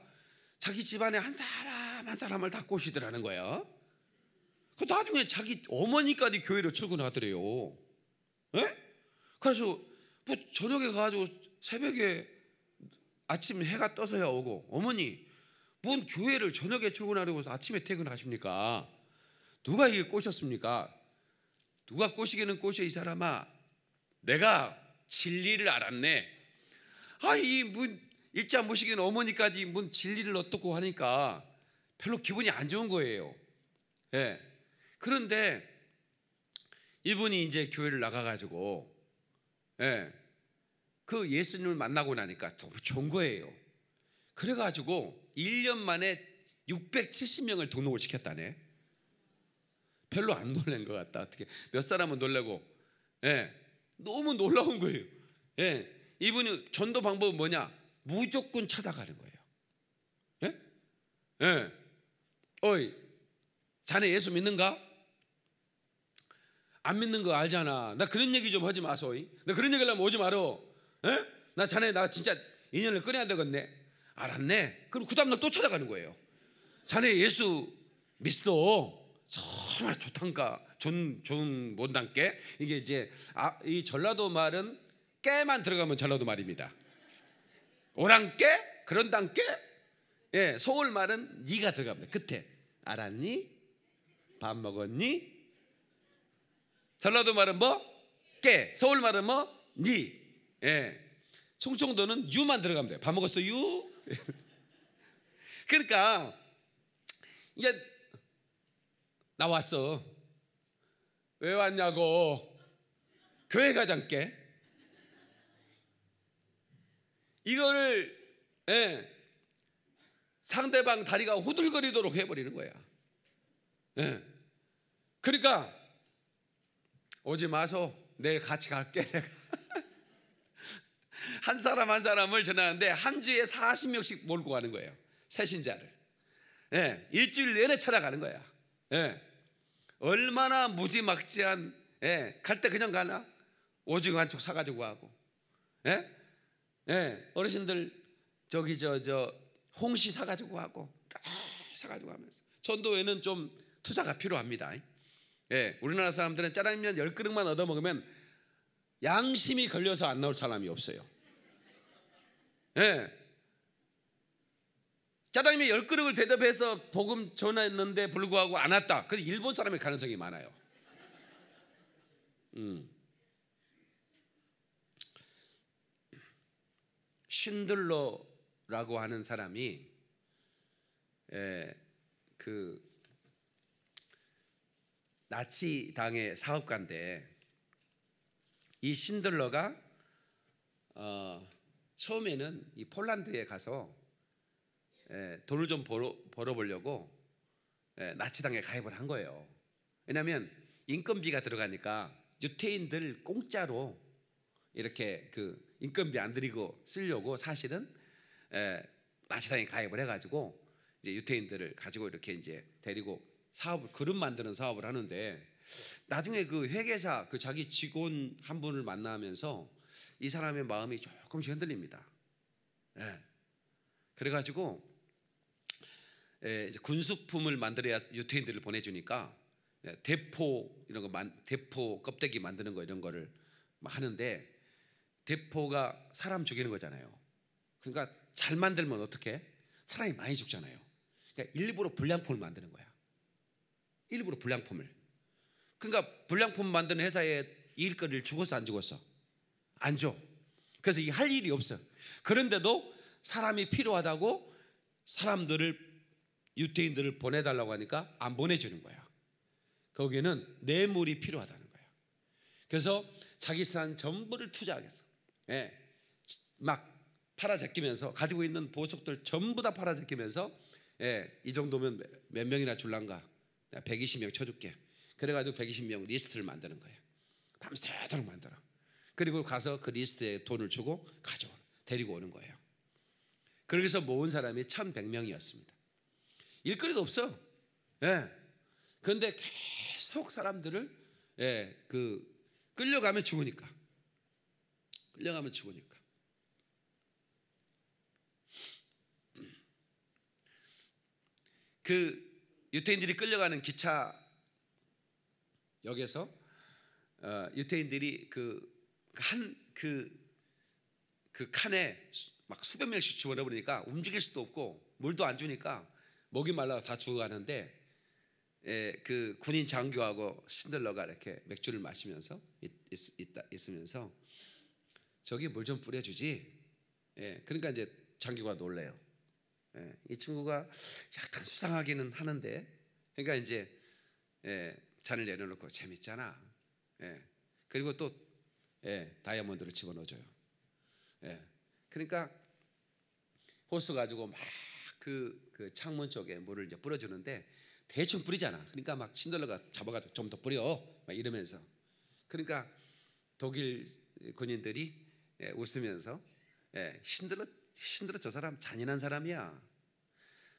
자기 집안에 한 사람 한 사람을 다 꼬시더라는 거야. 그 나중에 자기 어머니까지 교회로 출근하더래요. 예? 그래서 뭐 저녁에 가가지고 새벽에 아침 해가 떠서야 오고 어머니 뭔 교회를 저녁에 출근하려고 아침에 퇴근하십니까? 누가 이게 꼬셨습니까? 누가 꼬시기는 꼬셔 이 사람아. 내가 진리를 알았네. 아, 이문 일자 모시기는 어머니까지 문 진리를 어떻고 하니까 별로 기분이 안 좋은 거예요. 예. 그런데 이분이 이제 교회를 나가가지고 예. 그 예수님을 만나고 나니까 좋은 거예요. 그래가지고 1년 만에 670명을 등록을 시켰다네. 별로 안 놀란 것 같다. 어떻게 몇 사람은 놀라고, 예, 너무 놀라운 거예요. 예, 이분이 전도 방법은 뭐냐? 무조건 찾아가는 거예요. 예, 예, 어이, 자네 예수 믿는가? 안 믿는 거 알잖아. 나 그런 얘기 좀 하지 마소나 그런 얘기 하면 오지 마라. 예? 나 자네 나 진짜 인연을 끊어야 되겠네. 알았네. 그럼 그 다음날 또 찾아가는 거예요. 자네 예수 믿어. 정말 나 좋단가 좋은 좋은 못단께 이게 이제 아, 이 전라도 말은 깨만 들어가면 전라도 말입니다. 오랑깨 그런단깨 예 서울 말은 니가 들어갑니다. 끝에 알았니? 밥 먹었니? 전라도 말은 뭐? 깨. 서울 말은 뭐? 니. 예. 충청도는 유만 들어가면 돼밥 먹었어 유. [laughs] 그러니까 이제 나 왔어. 왜 왔냐고. 교회 가장께. 이거를 예, 상대방 다리가 후들거리도록 해버리는 거야. 예. 그러니까 오지 마서 내일 같이 갈게 [laughs] 내가. 한 사람 한 사람을 전하는데 한 주에 40명씩 몰고 가는 거예요. 새 신자를. 예, 일주일 내내 찾아가는 거야. 예. 얼마나 무지막지한 예. 갈 때 그냥 가나? 오징어 한 쪽 사가지고 가고 예? 예. 어르신들 저기 저 저 홍시 사가지고 가고 다 사가지고 가면서 전도에는 좀 투자가 필요합니다. 예. 우리나라 사람들은 짜장면 열 그릇만 얻어 먹으면 양심이 걸려서 안 나올 사람이 없어요. 예. 짜장면 열 그릇을 대접해서 복음 전했는데 불구하고 안 왔다. 그 일본 사람의 가능성이 많아요. 음. 신들러라고 하는 사람이 에, 예, 그 나치 당의 사업가인데 이 신들러가 어, 처음에는 이 폴란드에 가서 에, 예, 돈을 좀 벌어, 벌어보려고 에, 예, 나치당에 가입을 한 거예요. 왜냐하면 인건비가 들어가니까 유태인들 공짜로 이렇게 그 인건비 안 들이고 쓰려고 사실은 에, 예, 나치당에 가입을 해가지고 이제 유태인들을 가지고 이렇게 이제 데리고 사업을 그릇 만드는 사업을 하는데 나중에 그 회계사 그 자기 직원 한 분을 만나면서 이 사람의 마음이 조금씩 흔들립니다. 예. 그래가지고 예, 군수품을 만들어야 유태인들을 보내주니까 예, 대포 이런 거 만, 대포 껍데기 만드는 거 이런 거를 하는데 대포가 사람 죽이는 거잖아요. 그러니까 잘 만들면 어떻게 사람이 많이 죽잖아요. 그러니까 일부러 불량품을 만드는 거야. 일부러 불량품을. 그러니까 불량품 만드는 회사에 일거리를 죽었어 안 죽었어? 안 줘. 그래서 이 할 일이 없어. 그런데도 사람이 필요하다고 사람들을 유태인들을 보내달라고 하니까 안 보내주는 거야. 거기는 뇌물이 필요하다는 거야. 그래서 자기 산 전부를 투자하겠어. 예. 막 팔아제끼면서 가지고 있는 보석들 전부 다 팔아제끼면서 예, 이 정도면 몇 명이나 줄란가? 120명 쳐줄게. 그래가지고 120명 리스트를 만드는 거예요. 밤새도록 만들어. 그리고 가서 그 리스트에 돈을 주고 가져오는, 데리고 오는 거예요. 그래서 모은 사람이 1100명이었습니다. 일거리도 없어 예. 그런데 계속 사람들을 예, 그 끌려가면 죽으니까. 끌려가면 죽으니까. 그 유태인들이 끌려가는 기차 역에서 어, 유태인들이 그한그그 그, 그, 그 칸에 막 수백 명씩 집어넣으니까 움직일 수도 없고 물도 안 주니까 목이 말라 서다 죽어가는데 예, 그 군인 장교하고 신들러가 이렇게 맥주를 마시면서 있, 있, 있으면서 저기 물 좀 뿌려주지. 예, 그러니까 이제 장교가 놀래요. 예, 이 친구가 약간 수상하기는 하는데, 그러니까 이제 예, 잔을 내려놓고 재밌잖아. 예, 그리고 또 예, 다이아몬드를 집어넣어줘요. 예, 그러니까 호스 가지고 막 그, 그 창문 쪽에 물을 이제 뿌려주는데 대충 뿌리잖아. 그러니까 막 신들러가 잡아가지고 좀 더 뿌려 막 이러면서 그러니까 독일 군인들이 예, 웃으면서 예, 신들러 신들러 저 사람 잔인한 사람이야.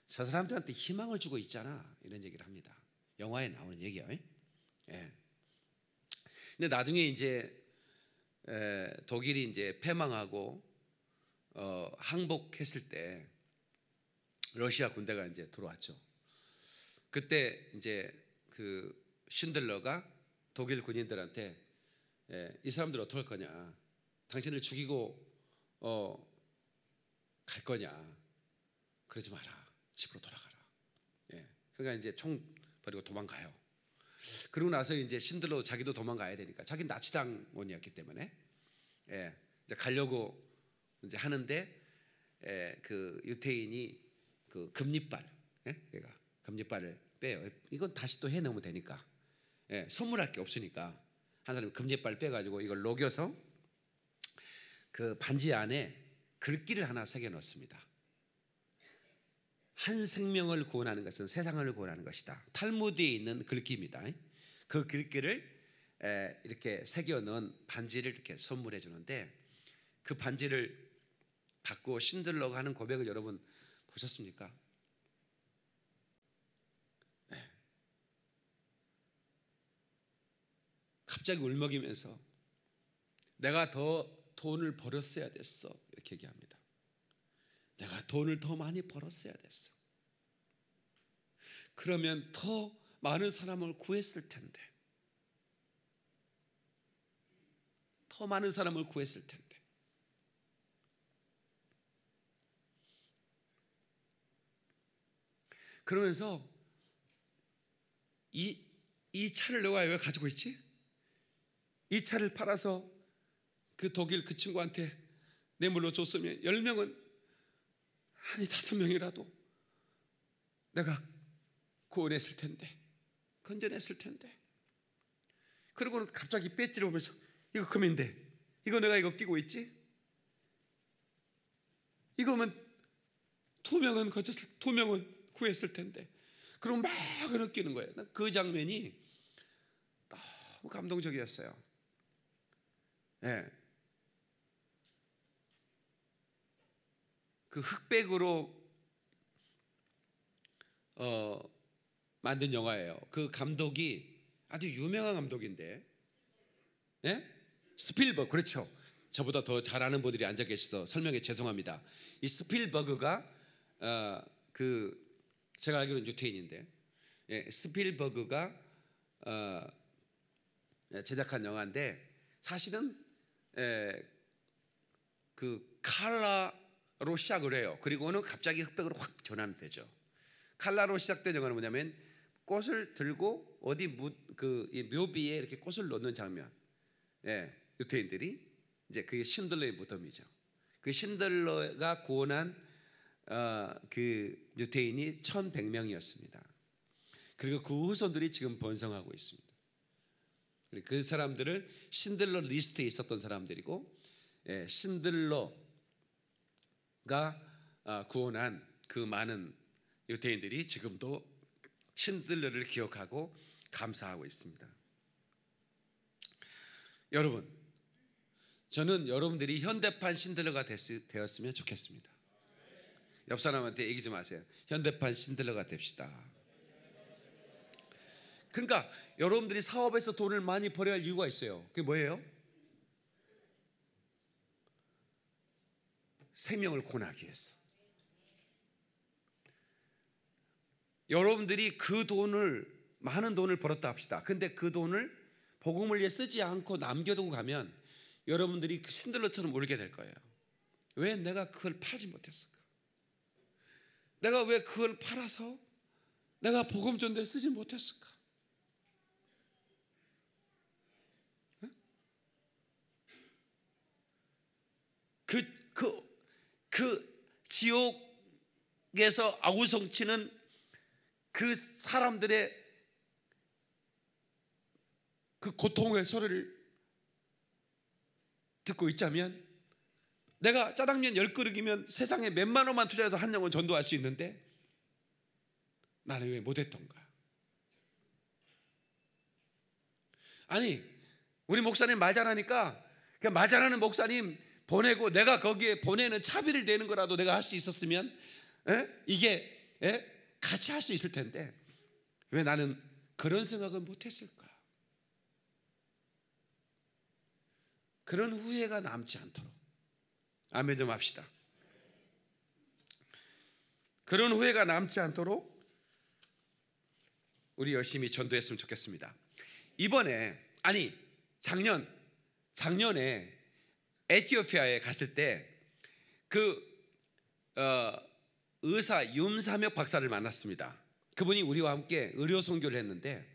저 사람들한테 희망을 주고 있잖아 이런 얘기를 합니다. 영화에 나오는 얘기야. 예. 근데 나중에 이제 에, 독일이 이제 패망하고 어, 항복했을 때 러시아 군대가 이제 들어왔죠. 그때 이제 그 신들러가 독일 군인들한테 예, 이 사람들 어떨 거냐? 당신을 죽이고 어, 갈 거냐? 그러지 마라. 집으로 돌아가라. 예. 그러니까 이제 총 버리고 도망가요. 그러고 나서 이제 신들러 자기도 도망가야 되니까 자기 나치당원이었기 때문에 예, 이제 가려고 이제 하는데 예, 그 유태인이 그 금리빨, 예? 그러니까 금리빨을 빼요. 이건 다시 또 해놓으면 되니까. 예, 선물할 게 없으니까 한 사람이 금리빨 빼가지고 이걸 녹여서 그 반지 안에 글귀를 하나 새겨 넣습니다. 한 생명을 구원하는 것은 세상을 구원하는 것이다. 탈무드에 있는 글귀입니다. 그 글귀를 이렇게 새겨 넣은 반지를 이렇게 선물해 주는데 그 반지를 받고 신들러가 는 고백을 여러분 보셨습니까? 네. 갑자기 울먹이면서 내가 더 돈을 벌었어야 됐어. 이렇게 얘기합니다. 내가 돈을 더 많이 벌었어야 됐어. 그러면 더 많은 사람을 구했을 텐데. 더 많은 사람을 구했을 텐데. 그러면서 이, 이 차를 내가 왜 가지고 있지? 이 차를 팔아서 그 독일 그 친구한테 뇌물로 줬으면 10명은 아니 다 명이라도 내가 구원했을 텐데 건져냈을 텐데 그리고는 갑자기 배지를 보면서 이거 금인데 이거 내가 이거 끼고 있지 이거면 두 명은 거쳤을 두 명은 구했을 텐데. 그리고 막 느끼는 거예요. 그 장면이 너무 감동적이었어요. 예. 네. 그 흑백으로 어, 만든 영화예요. 그 감독이 아주 유명한 감독인데, 예? 스필버그 그렇죠. 저보다 더 잘 아는 분들이 앉아 계셔서 설명에 죄송합니다. 이 스필버그가 어, 그 제가 알기로는 유태인인데 예, 스필버그가 어, 제작한 영화인데 사실은 예, 그 칼라로 시작을 해요. 그리고는 갑자기 흑백으로 확 전환되죠. 칼라로 시작된 영화는 뭐냐면 꽃을 들고 어디 무, 그 묘비에 이렇게 꽃을 넣는 장면. 예, 유태인들이 이제 그게 신들러의 무덤이죠. 그 신들러가 구원한 어, 그 유태인이 1100명이었습니다. 그리고 그 후손들이 지금 번성하고 있습니다. 그 사람들을 신들러 리스트에 있었던 사람들이고 예, 신들러가 아, 구원한 그 많은 유태인들이 지금도 신들러를 기억하고 감사하고 있습니다. 여러분, 저는 여러분들이 현대판 신들러가 되었으면 좋겠습니다. 옆 사람한테 얘기 좀 하세요. 현대판 신들러가 됩시다. 그러니까 여러분들이 사업에서 돈을 많이 벌여야 할 이유가 있어요. 그게 뭐예요? 생명을 권하기 위해서. 여러분들이 그 돈을 많은 돈을 벌었다 합시다. 근데 그 돈을 복음을 위해 쓰지 않고 남겨두고 가면 여러분들이 그 신들러처럼 울게 될 거예요. 왜 내가 그걸 팔지 못했을까? 내가 왜 그걸 팔아서 내가 복음 전도에 쓰지 못했을까? 그, 그, 그 지옥에서 아우성치는 그 사람들의 그 고통의 소리를 듣고 있자면 내가 짜장면 열 그릇이면 세상에 몇만 원만 투자해서 한 영혼 전도할 수 있는데 나는 왜 못했던가? 아니 우리 목사님 말 잘하니까 그냥 그러니까 말 잘하는 목사님 보내고 내가 거기에 보내는 차비를 내는 거라도 내가 할 수 있었으면 에? 이게 에? 같이 할 수 있을 텐데 왜 나는 그런 생각은 못했을까? 그런 후회가 남지 않도록 아멘 좀 합시다. 그런 후회가 남지 않도록 우리 열심히 전도했으면 좋겠습니다. 이번에 아니 작년 작년에 에티오피아에 갔을 때그 어, 의사 윤사혁 박사를 만났습니다. 그분이 우리와 함께 의료 선교를 했는데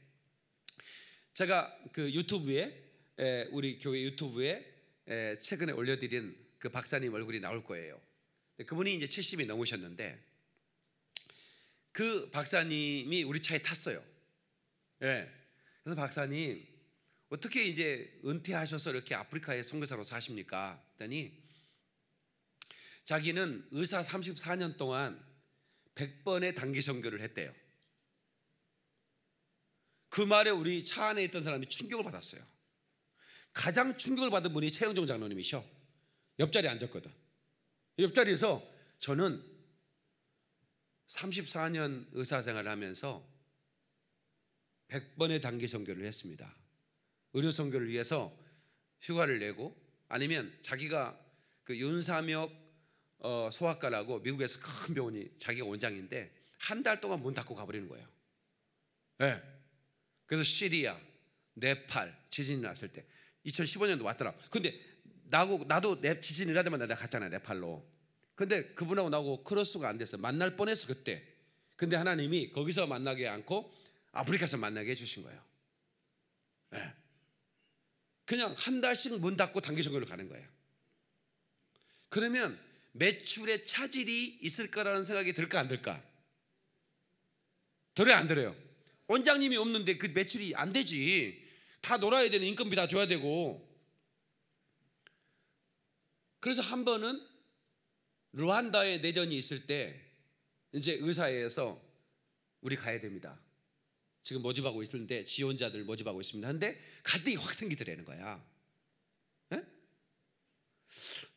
제가 그 유튜브에 에, 우리 교회 유튜브에 에, 최근에 올려드린 그 박사님 얼굴이 나올 거예요. 그분이 이제 70이 넘으셨는데 그 박사님이 우리 차에 탔어요. 예. 그래서 박사님 어떻게 이제 은퇴하셔서 이렇게 아프리카의 선교사로 사십니까? 했더니 자기는 의사 34년 동안 100번의 단기 선교를 했대요. 그 말에 우리 차 안에 있던 사람이 충격을 받았어요. 가장 충격을 받은 분이 최영종 장로님이셔. 옆자리에 앉았거든. 옆자리에서 저는 34년 의사생활을 하면서 100번의 단기 선교를 했습니다. 의료 선교를 위해서 휴가를 내고 아니면 자기가 그 윤사역 어, 소아과라고 미국에서 큰 병원이 자기가 원장인데 한 달 동안 문 닫고 가버리는 거예요. 예. 네. 그래서 시리아, 네팔 지진이 났을 때 2015년도 왔더라. 근데 나고 나도 내 지진 일하 때만 내가 갔잖아 네팔로. 근데 그분하고 나하고 크로스가 안 돼서 만날 뻔했어 그때. 근데 하나님이 거기서 만나게 않고 아프리카에서 만나게 해주신 거예요. 네. 그냥 한 달씩 문 닫고 단기 선교를 가는 거예요. 그러면 매출의 차질이 있을 거라는 생각이 들까 안 들까? 들어요 안 들어요? 원장님이 없는데 그 매출이 안 되지. 다 놀아야 되는 인건비 다 줘야 되고 그래서 한 번은 루안다에 내전이 있을 때 이제 의사에서 우리 가야 됩니다. 지금 모집하고 있는데 지원자들 모집하고 있습니다. 근데 갈등이 확 생기더라는 거야. 에? 예?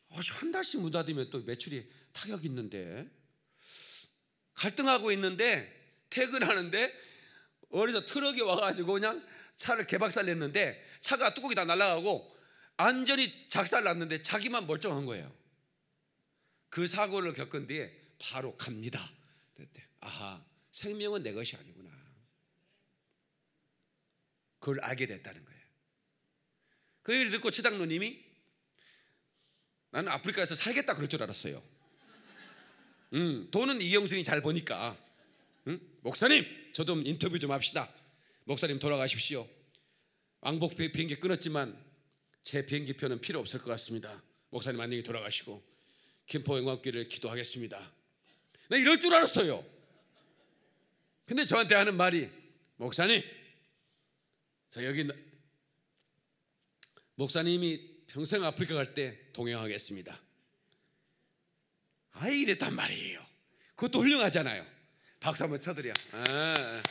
아, 한 달씩 묻다두면또 매출이 타격 있는데 갈등하고 있는데 퇴근하는데 어디서 트럭이 와가지고 그냥 차를 개박살 냈는데 차가 뚜껑이 다 날아가고 안전히 작살났는데 자기만 멀쩡한 거예요. 그 사고를 겪은 뒤에 바로 갑니다. 그랬대. 아하, 생명은 내 것이 아니구나. 그걸 알게 됐다는 거예요. 그 얘기를 듣고 최장로님이 나는 아프리카에서 살겠다 그럴 줄 알았어요. 음, 돈은 이영순이 잘 보니까. 응? 음? 목사님, 저 좀 인터뷰 좀 합시다. 목사님 돌아가십시오. 왕복 비행기 끊었지만 제 비행기표는 필요 없을 것 같습니다. 목사님 안녕히 돌아가시고 김포 영광길을 기도하겠습니다. 나 이럴 줄 알았어요. 근데 저한테 하는 말이 목사님 저 여기 목사님이 평생 아프리카 갈 때 동행하겠습니다. 아이 랬단 말이에요. 그것도 훌륭하잖아요. 박수 한번 쳐드려. 아. 아.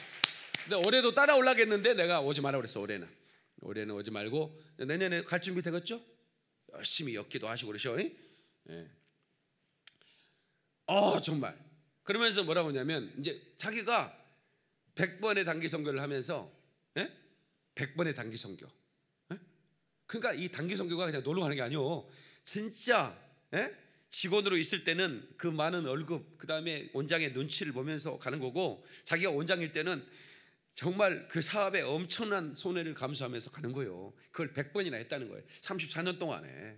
근데 올해도 따라 올라겠는데 내가 오지 마라 그랬어 올해는. 올해는 오지 말고 내년에 갈 준비 되겠죠? 열심히 엮기도 하시고 그러셔. 예. 어 정말. 그러면서 뭐라고 하냐면 이제 자기가 100번의 단기 선교를 하면서 예? 100번의 단기 선교. 예? 그러니까 이 단기 선교가 그냥 놀러 가는 게 아니오. 진짜 예? 직원으로 있을 때는 그 많은 월급 그다음에 원장의 눈치를 보면서 가는 거고 자기가 원장일 때는 정말 그 사업에 엄청난 손해를 감수하면서 가는 거예요. 그걸 100번이나 했다는 거예요. 34년 동안에.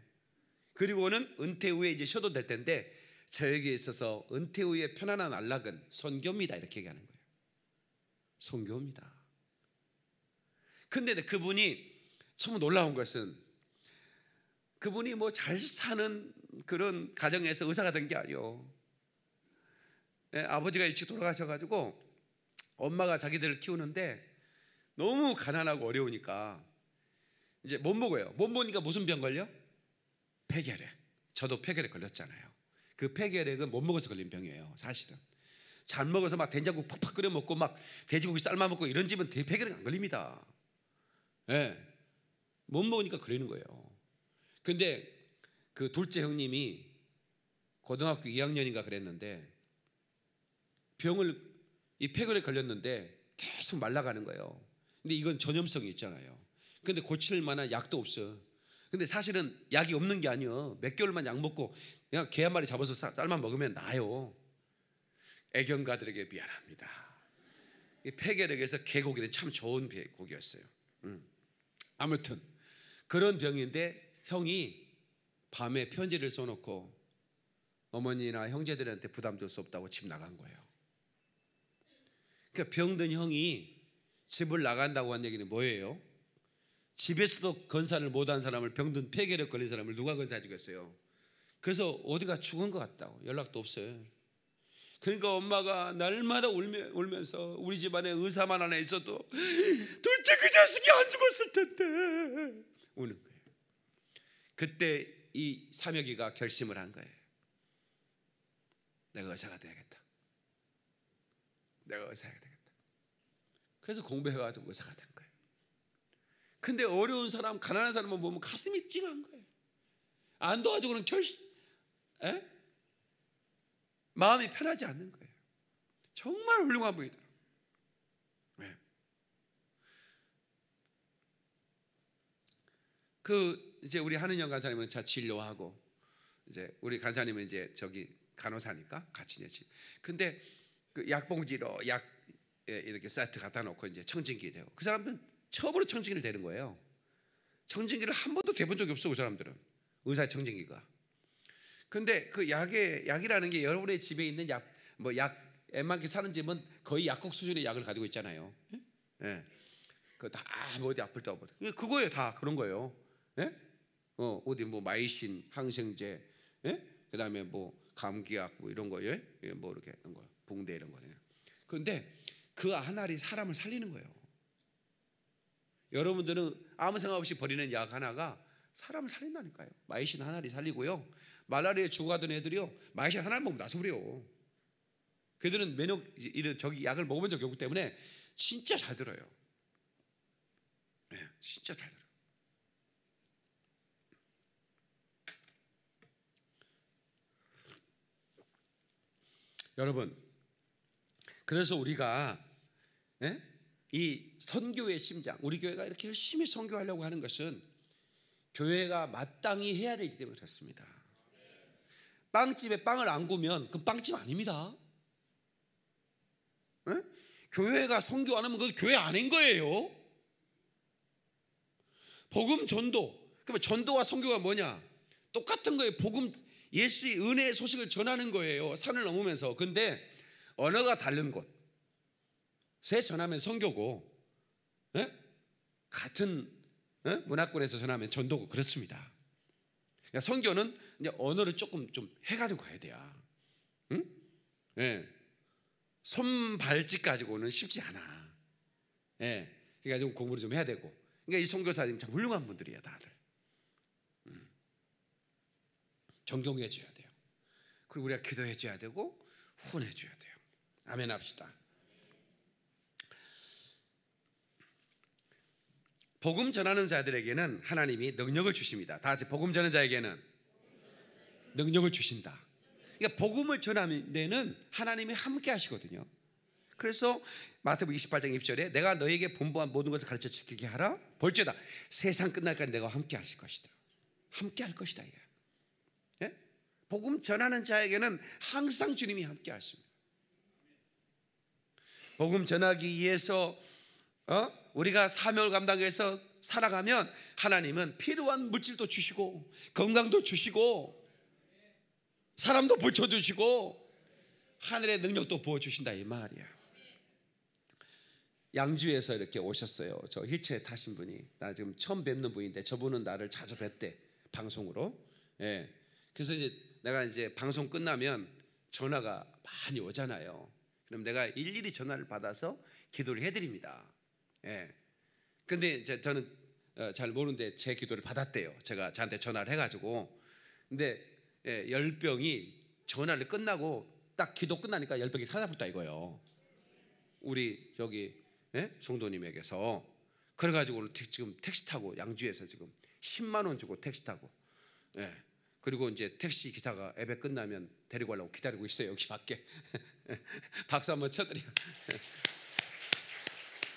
그리고는 은퇴 후에 이제 쉬어도 될 텐데 저에게 있어서 은퇴 후에 편안한 안락은 선교입니다. 이렇게 얘기하는 거예요. 선교입니다. 근데 그분이 참 놀라운 것은 그분이 뭐 잘 사는 그런 가정에서 의사가 된 게 아니요. 예, 아버지가 일찍 돌아가셔가지고 엄마가 자기들을 키우는데 너무 가난하고 어려우니까 이제 못 먹어요. 못 먹으니까 무슨 병 걸려? 폐결핵. 저도 폐결핵 걸렸잖아요. 그 폐결핵은 못 먹어서 걸린 병이에요. 사실은. 잘 먹어서 막 된장국 팍팍 끓여 먹고 막 돼지고기 삶아 먹고 이런 집은 폐결핵 안 걸립니다. 예. 네. 못 먹으니까 걸리는 거예요. 근데 그 둘째 형님이 고등학교 2학년인가 그랬는데 병을 이 폐결에 걸렸는데 계속 말라가는 거예요. 근데 이건 전염성이 있잖아요. 근데 고칠 만한 약도 없어. 근데 사실은 약이 없는 게 아니요. 몇 개월만 약 먹고 그냥 개 한 마리 잡아서 쌀만 먹으면 나요. 애견가들에게 미안합니다. 이 폐결핵에서 개고기는 참 좋은 고기였어요. 음. 아무튼 그런 병인데 형이 밤에 편지를 써놓고 어머니나 형제들한테 부담 줄 수 없다고 집 나간 거예요. 그러니까 병든 형이 집을 나간다고 한 얘기는 뭐예요? 집에서도 건사를 못 한 사람을 병든 폐결핵 걸린 사람을 누가 건사주겠어요 그래서 어디가 죽은 것 같다고 연락도 없어요. 그러니까 엄마가 날마다 울며, 서 우리 집안에 의사만 하나 있어도 둘째 그 자식이 안 죽었을 텐데 우는 거예요. 그때 이 사명이가 결심을 한 거예요. 내가 의사가 돼야겠다. 내가 의사가 돼. 그래서 공부해가지고 의사가 된 거예요. 근데 어려운 사람, 가난한 사람만 보면 가슴이 찡한 거예요. 안 도와주고 는 결, 에? 마음이 편하지 않는 거예요. 정말 훌륭한 분이더라 네. 그 이제 우리 한은영 간사님은 자 진료하고 이제 우리 간사님은 이제 저기 간호사니까 같이 이제 근데 그 약봉지로 약 예, 이렇게 사이트 갖다 놓고 이제 청진기 되고 그 사람들은 처음으로 청진기를 되는 거예요. 청진기를 한 번도 대본 적이 없어 그 사람들은 의사 청진기가. 근데 그약에 약이라는 게 여러분의 집에 있는 약 뭐약 엠만기 사는 집은 거의 약국 수준의 약을 가지고 있잖아요. 예? 예. 그다 뭐 어디 아플 때 아플 때 그거예요 다 그런 거예요. 예? 어 어디 뭐 마이신 항생제, 예? 그다음에 뭐 감기약 뭐 이런 거예요. 예? 뭐 이렇게 이런 거 붕대 이런 거예요 그런데 그 하나리 사람을 살리는 거예요. 여러분들은 아무 생각 없이 버리는 약 하나가 사람을 살린다니까요. 마이신 하나리 살리고요. 말라리에 죽어가던 애들이요. 마이신 하나를 먹으면 나서버려. 그들은 면역 이런 저기 약을 먹어본 적이 없기 때문에 진짜 잘 들어요. 네, 진짜 잘 들어요. 여러분, 그래서 우리가 예? 이 선교의 심장, 우리 교회가 이렇게 열심히 선교하려고 하는 것은 교회가 마땅히 해야 되기 때문에 그렇습니다. 빵집에 빵을 안 구면 그 빵집 아닙니다. 예? 교회가 선교 안 하면 그 교회 아닌 거예요. 복음 전도. 그러면 전도와 선교가 뭐냐? 똑같은 거예요. 복음 예수의 은혜의 소식을 전하는 거예요. 산을 넘으면서. 근데 언어가 다른 곳. 새 전하면 성교고 에? 예? 같은 에? 예? 문학권에서 전하면 전도고 그렇습니다. 그러니까 선교는 이제 언어를 조금 좀 해가지고 가야 돼요. 예. 손발짓 가지고는 쉽지 않아. 예. 그러니까 좀 공부를 좀 해야 되고. 그러니까 이 선교사님 참 훌륭한 분들이야 다들. 음. 존경해 줘야 돼요. 그리고 우리가 기도해 줘야 되고 후원해 줘야 돼요. 아멘 합시다. 복음 전하는 자들에게는 하나님이 능력을 주십니다. 다 같이 복음 전하는 자에게는 능력을 주신다. 그러니까 복음을 전하는 데는 하나님이 함께 하시거든요. 그래서 마태복음 28장 2절에 내가 너에게 분부한 모든 것을 가르쳐 지키게 하라. 벌죄다. 세상 끝날까지 내가 함께 하실 것이다. 함께 할 것이다. 예? 복음 전하는 자에게는 항상 주님이 함께 하십니다. 복음 전하기 위해서 어? 우리가 사명을 감당해서 살아가면 하나님은 필요한 물질도 주시고 건강도 주시고 사람도 붙여주시고 하늘의 능력도 부어주신다 이 말이야. 양주에서 이렇게 오셨어요. 저휠체 타신 분이 나 지금 처음 뵙는 분인데 저분은 나를 자주 뵀대 방송으로. 예. 그래서 이제 내가 이제 방송 끝나면 전화가 많이 오잖아요. 그럼 내가 일일이 전화를 받아서 기도를 해드립니다. 예. 근데 이제 저는 어, 잘 모르는데 제 기도를 받았대요. 제가 저한테 전화를 해가지고. 근데 예, 열병이 전화를 끝나고 딱 기도 끝나니까 열병이 사라붙다 이거예요. 우리 여기 예? 송도님에게서 그래가지고 오늘 지금 택시 타고 양주에서 지금 10만 원 주고 택시 타고 예. 그리고 이제 택시 기사가 앱에 끝나면 데리고 가려고 기다리고 있어요 여기 밖에 [laughs] 박수 한번 쳐드려 [laughs]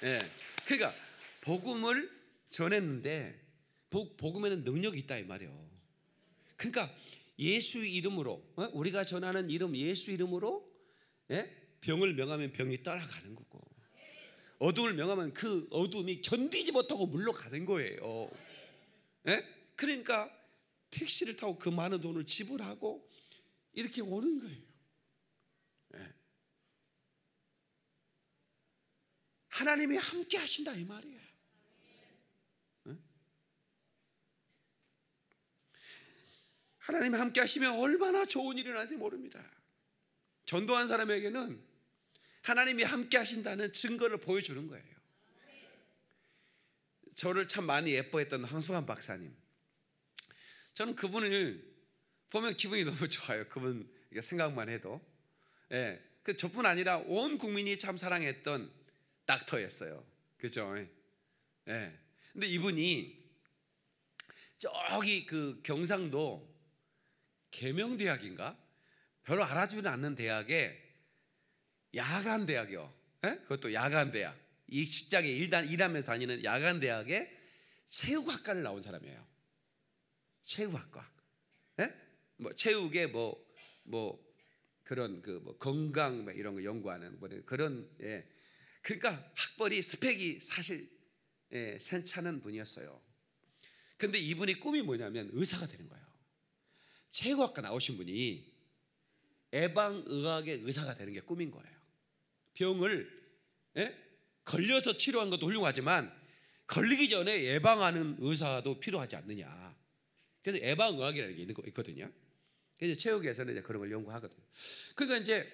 예. 그러니까 복음을 전했는데 복음에는 능력이 있다 이 말이에요. 그러니까 예수 이름으로 어? 우리가 전하는 이름 예수 이름으로 예? 병을 명하면 병이 따라가는 거고 어둠을 명하면 그 어둠이 견디지 못하고 물러가는 거예요. 예? 그러니까 택시를 타고 그 많은 돈을 지불하고 이렇게 오는 거예요. 하나님이 함께 하신다 이 말이에요. 하나님 함께 하시면 얼마나 좋은 일이 나지 모릅니다. 전도한 사람에게는 하나님이 함께 하신다는 증거를 보여주는 거예요. 저를 참 많이 예뻐했던 황수환 박사님. 저는 그분을 보면 기분이 너무 좋아요. 그분 생각만 해도. 예. 그 저뿐 아니라 온 국민이 참 사랑했던 닥터였어요. 그죠? 예. 네. 근데 이분이 저기 그 경상도 계명대학인가? 별로 알아주는 않는 대학에 야간 대학이요. 예? 그것도 야간 대학. 이 직장에 일단 일하면서 다니는 야간 대학에 체육학과를 나온 사람이에요. 체육학과. 예? 뭐 체육에 뭐뭐 뭐 그런 그 뭐 건강 뭐 이런 거 연구하는 뭐 그런 예. 그러니까 학벌이 스펙이 사실 예, 괜차는 분이었어요. 근데 이분이 꿈이 뭐냐면 의사가 되는 거예요. 체육학과 나오신 분이 예방의학의 의사가 되는 게 꿈인 거예요. 병을 예? 걸려서 치료한 것도 훌륭하지만 걸리기 전에 예방하는 의사도 필요하지 않느냐. 그래서 예방의학이라는 게 있는 거 있거든요. 그래서 체육에서는 이제 그런 걸 연구하거든요. 그러니까 이제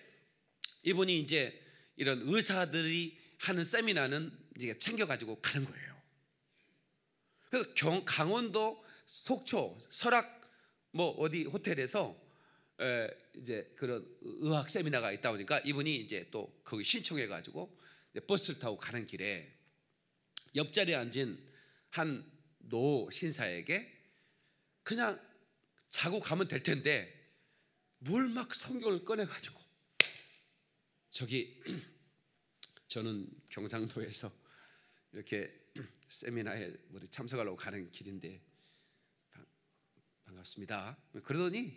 이분이 이제 이런 의사들이 하는 세미나는 이제 챙겨가지고 가는 거예요. 그래서 경, 강원도 속초 설악 뭐 어디 호텔에서 에, 이제 그런 의학 세미나가 있다 보니까 이분이 이제 또 거기 신청해가지고 버스를 타고 가는 길에 옆자리에 앉은 한 노 신사에게 그냥 자고 가면 될 텐데 뭘 막 성경을 꺼내가지고 저기 [clears throat] 저는 경상도에서 이렇게 [clears throat] 세미나에 우리 참석하려고 가는 길인데 반갑습니다. 그러더니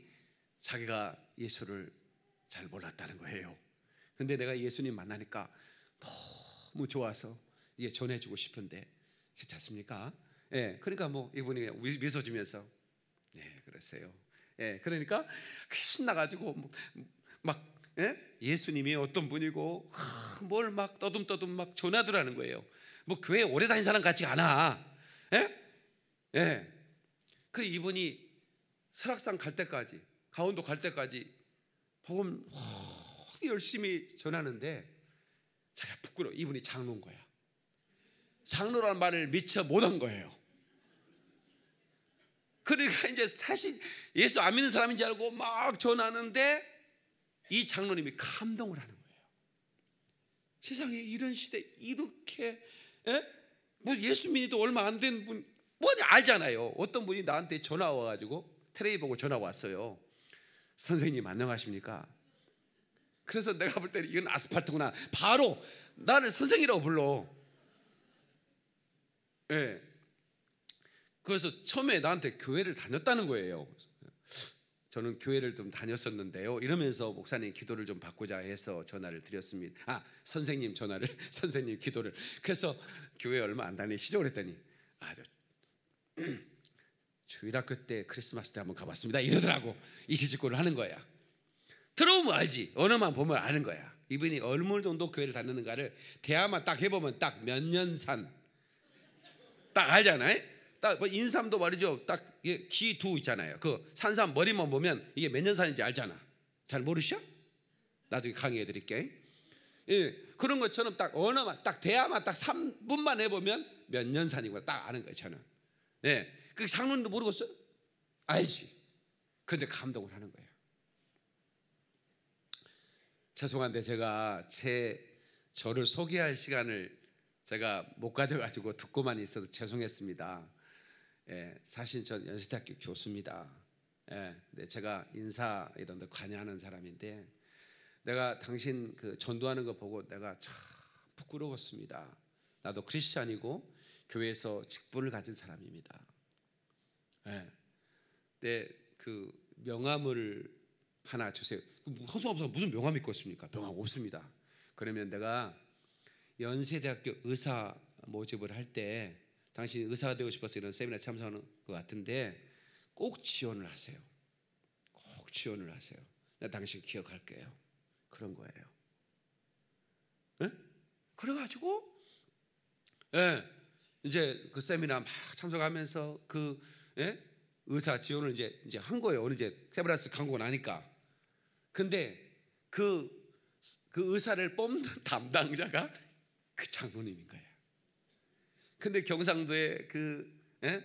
자기가 예수를 잘 몰랐다는 거예요. 근데 내가 예수님 만나니까 너무 좋아서 이게 전해주고 싶은데 괜찮습니까? 예, 그러니까 뭐 이분이 미소 주면서 예, 그러세요. 예, 그러니까 신나가지고 뭐, 막 예? 수님이 어떤 분이고 뭘 막 떠듬떠듬 막 전하더라는 거예요. 뭐 교회 오래 다닌 사람 같지 않아. 예? 예. 그 이분이 설악산 갈 때까지 강원도 갈 때까지 복음 열심히 전하는데 자기가 부끄러 이분이 장로인 거야. 장로란 말을 미처 못한 거예요. 그러니까 이제 사실 예수 안 믿는 사람인지 알고 막 전하는데 이 장로님이 감동을 하는 거예요. 세상에 이런 시대 이렇게 예? 뭐 예수 믿이도 얼마 안 된 분, 뭐 알잖아요. 어떤 분이 나한테 전화 와가지고 테레비 보고 전화 왔어요. 선생님 안녕하십니까? 그래서 내가 볼 때는 이건 아스팔트구나. 바로 나를 선생이라고 불러. 예. 그래서 처음에 나한테 교회를 다녔다는 거예요. 저는 교회를 좀 다녔었는데요. 이러면서 목사님 기도를 좀 받고자 해서 전화를 드렸습니다. 아, 선생님 전화를, [laughs] 선생님 기도를. 그래서 교회 얼마 안 다니시죠? 그랬더니, 아, 저, [clears throat] 주일학교 때 크리스마스 때 한번 가봤습니다. 이러더라고. 이시집구를 하는 거야. 들어오면 뭐 알지. 언어만 보면 아는 거야. 이분이 얼마 정도 교회를 다녔는가를 대화만 딱 해보면 딱 몇 년 산. 딱 알잖아요. 딱 뭐 인삼도 말이죠. 딱 기두 있잖아요. 그 산삼 머리만 보면 이게 몇 년 산인지 알잖아. 잘 모르셔? 나중에 강의해 드릴게. 예, 그런 것처럼 딱 언어만 딱 대화만 딱 3분만 해보면 몇 년 산이고 딱 아는 거예요 저는. 예, 그 장론도 모르겠어요? 알지. 근데 감동을 하는 거예요. 죄송한데 제가 제 저를 소개할 시간을 제가 못 가져가지고 듣고만 있어서 죄송했습니다. 예, 사실 전 연세대학교 교수입니다. 예, 근데 제가 인사 이런 데 관여하는 사람인데 내가 당신 그 전도하는 거 보고 내가 참 부끄러웠습니다. 나도 크리스찬이고 교회에서 직분을 가진 사람입니다. 예. 근그 명함을 하나 주세요. 허수아 뭐 목사 무슨 명함 있고 습니까 명함 없습니다. 그러면 내가 연세대학교 의사 모집을 할때 당신이 의사가 되고 싶어서 이런 세미나 참석하는 것 같은데 꼭 지원을 하세요. 꼭 지원을 하세요. 나 당신 기억할게요. 그런 거예요. 네? 그래가지고 예, 이제 그 세미나 막 참석하면서 그 예? 의사 지원을 이제 이제 한 거예요. 오늘 이제 세브란스 광고 나니까. 근데 그그 그 의사를 뽑는 [laughs] 담당자가 그 장로님인 거예요. 근데 경상도에 그, 예?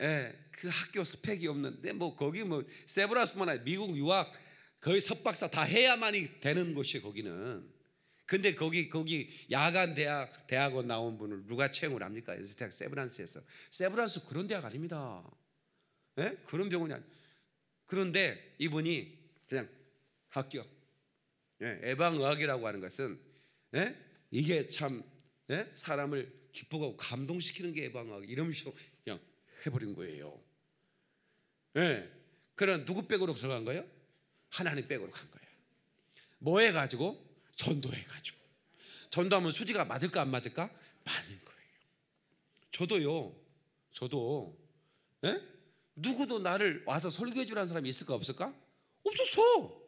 예, 그 학교 스펙이 없는데 뭐 거기 뭐 세브라스만 아니 미국 유학 거의 석박사 다 해야만이 되는 곳이 거기는. 근데 거기 거기 야간 대학 대학원 나온 분을 누가 채용을 합니까? 연세대학 세브란스에서 세브란스 그런 대학 아닙니다. 예? 그런 병원이 아니. 그런데 이분이 그냥 합격. 예, 예방의학이라고 하는 것은 예? 이게 참 예? 사람을 기쁘고 감동시키는 게예방하고 이런 식으로 그냥 해버린 거예요. 예. 네. 그럼 누구 백으로 들어간 거예요? 하나님 백으로 간 거예요. 뭐 해가지고? 전도해가지고. 전도하면 수지가 맞을까 안 맞을까? 맞는 거예요. 저도요, 저도, 예? 네? 누구도 나를 와서 설교해 주라는 사람이 있을까 없을까? 없었어.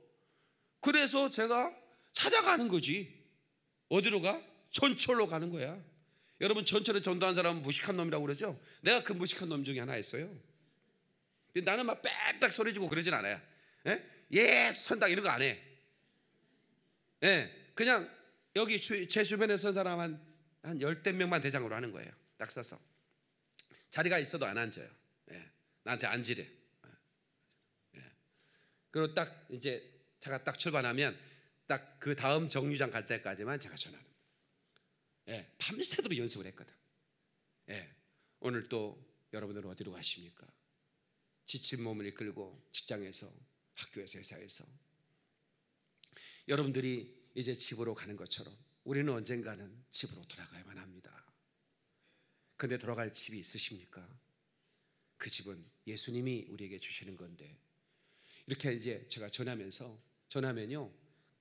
그래서 제가 찾아가는 거지. 어디로 가? 전철로 가는 거야. 여러분 전철에 전도한 사람은 무식한 놈이라고 그러죠. 내가 그 무식한 놈 중에 하나였어요. 나는 막 빽빽 소리지고 그러진 않아요. 예? 선다 이런 거 안 해. 예, 그냥 여기 주, 제 주변에 선 사람 한, 한 열댓 명만 대장으로 하는 거예요. 딱 서서. 자리가 있어도 안 앉아요. 예, 나한테 앉으래. 예. 예. 그리고 딱 이제 차가 딱 출발하면 딱 그 다음 정류장 갈 때까지만 제가 전화 예, 밤새도록 연습을 했거든. 예, 오늘 또 여러분들은 어디로 가십니까? 지친 몸을 이끌고 직장에서 학교에서 회사에서 여러분들이 이제 집으로 가는 것처럼 우리는 언젠가는 집으로 돌아가야만 합니다. 근데 돌아갈 집이 있으십니까? 그 집은 예수님이 우리에게 주시는 건데 이렇게 이제 제가 전하면서 전하면요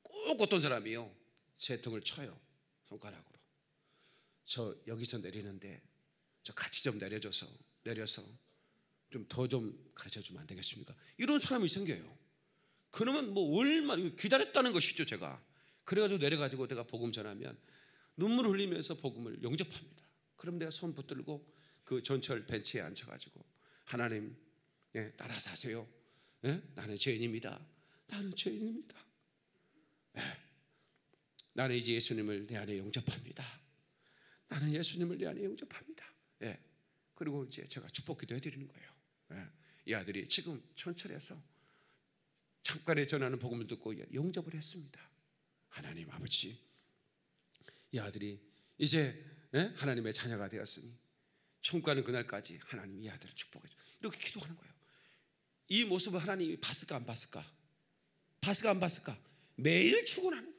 꼭 어떤 사람이요 제 등을 쳐요 손가락으로 저 여기서 내리는데 저 같이 좀 내려줘서 내려서 좀 더좀 좀 가르쳐 주면 안 되겠습니까? 이런 사람이 생겨요. 그러면 뭐 얼마나 기다렸다는 것이죠, 제가. 그래가지고 내려가지고 내가 복음 전하면 눈물 흘리면서 복음을 영접합니다. 그럼 내가 손 붙들고 그 전철 벤치에 앉혀가지고 하나님, 예, 따라서 하세요. 예? 나는 죄인입니다. 나는 죄인입니다. 예. 나는 이제 예수님을 내 안에 영접합니다. 나는 예수님을 내 안에 영접합니다. 예. 그리고 이제 제가 축복기도 해드리는 거예요. 예. 이 아들이 지금 촌철에서 잠깐의 전하는 복음을 듣고 예, 영접을 했습니다. 하나님 아버지, 이 아들이 이제 예? 하나님의 자녀가 되었으니 총가는 그날까지 하나님 이 아들을 축복해 줘. 이렇게 기도하는 거예요. 이 모습을 하나님이 봤을까 안 봤을까? 봤을까 안 봤을까? 매일 출근하는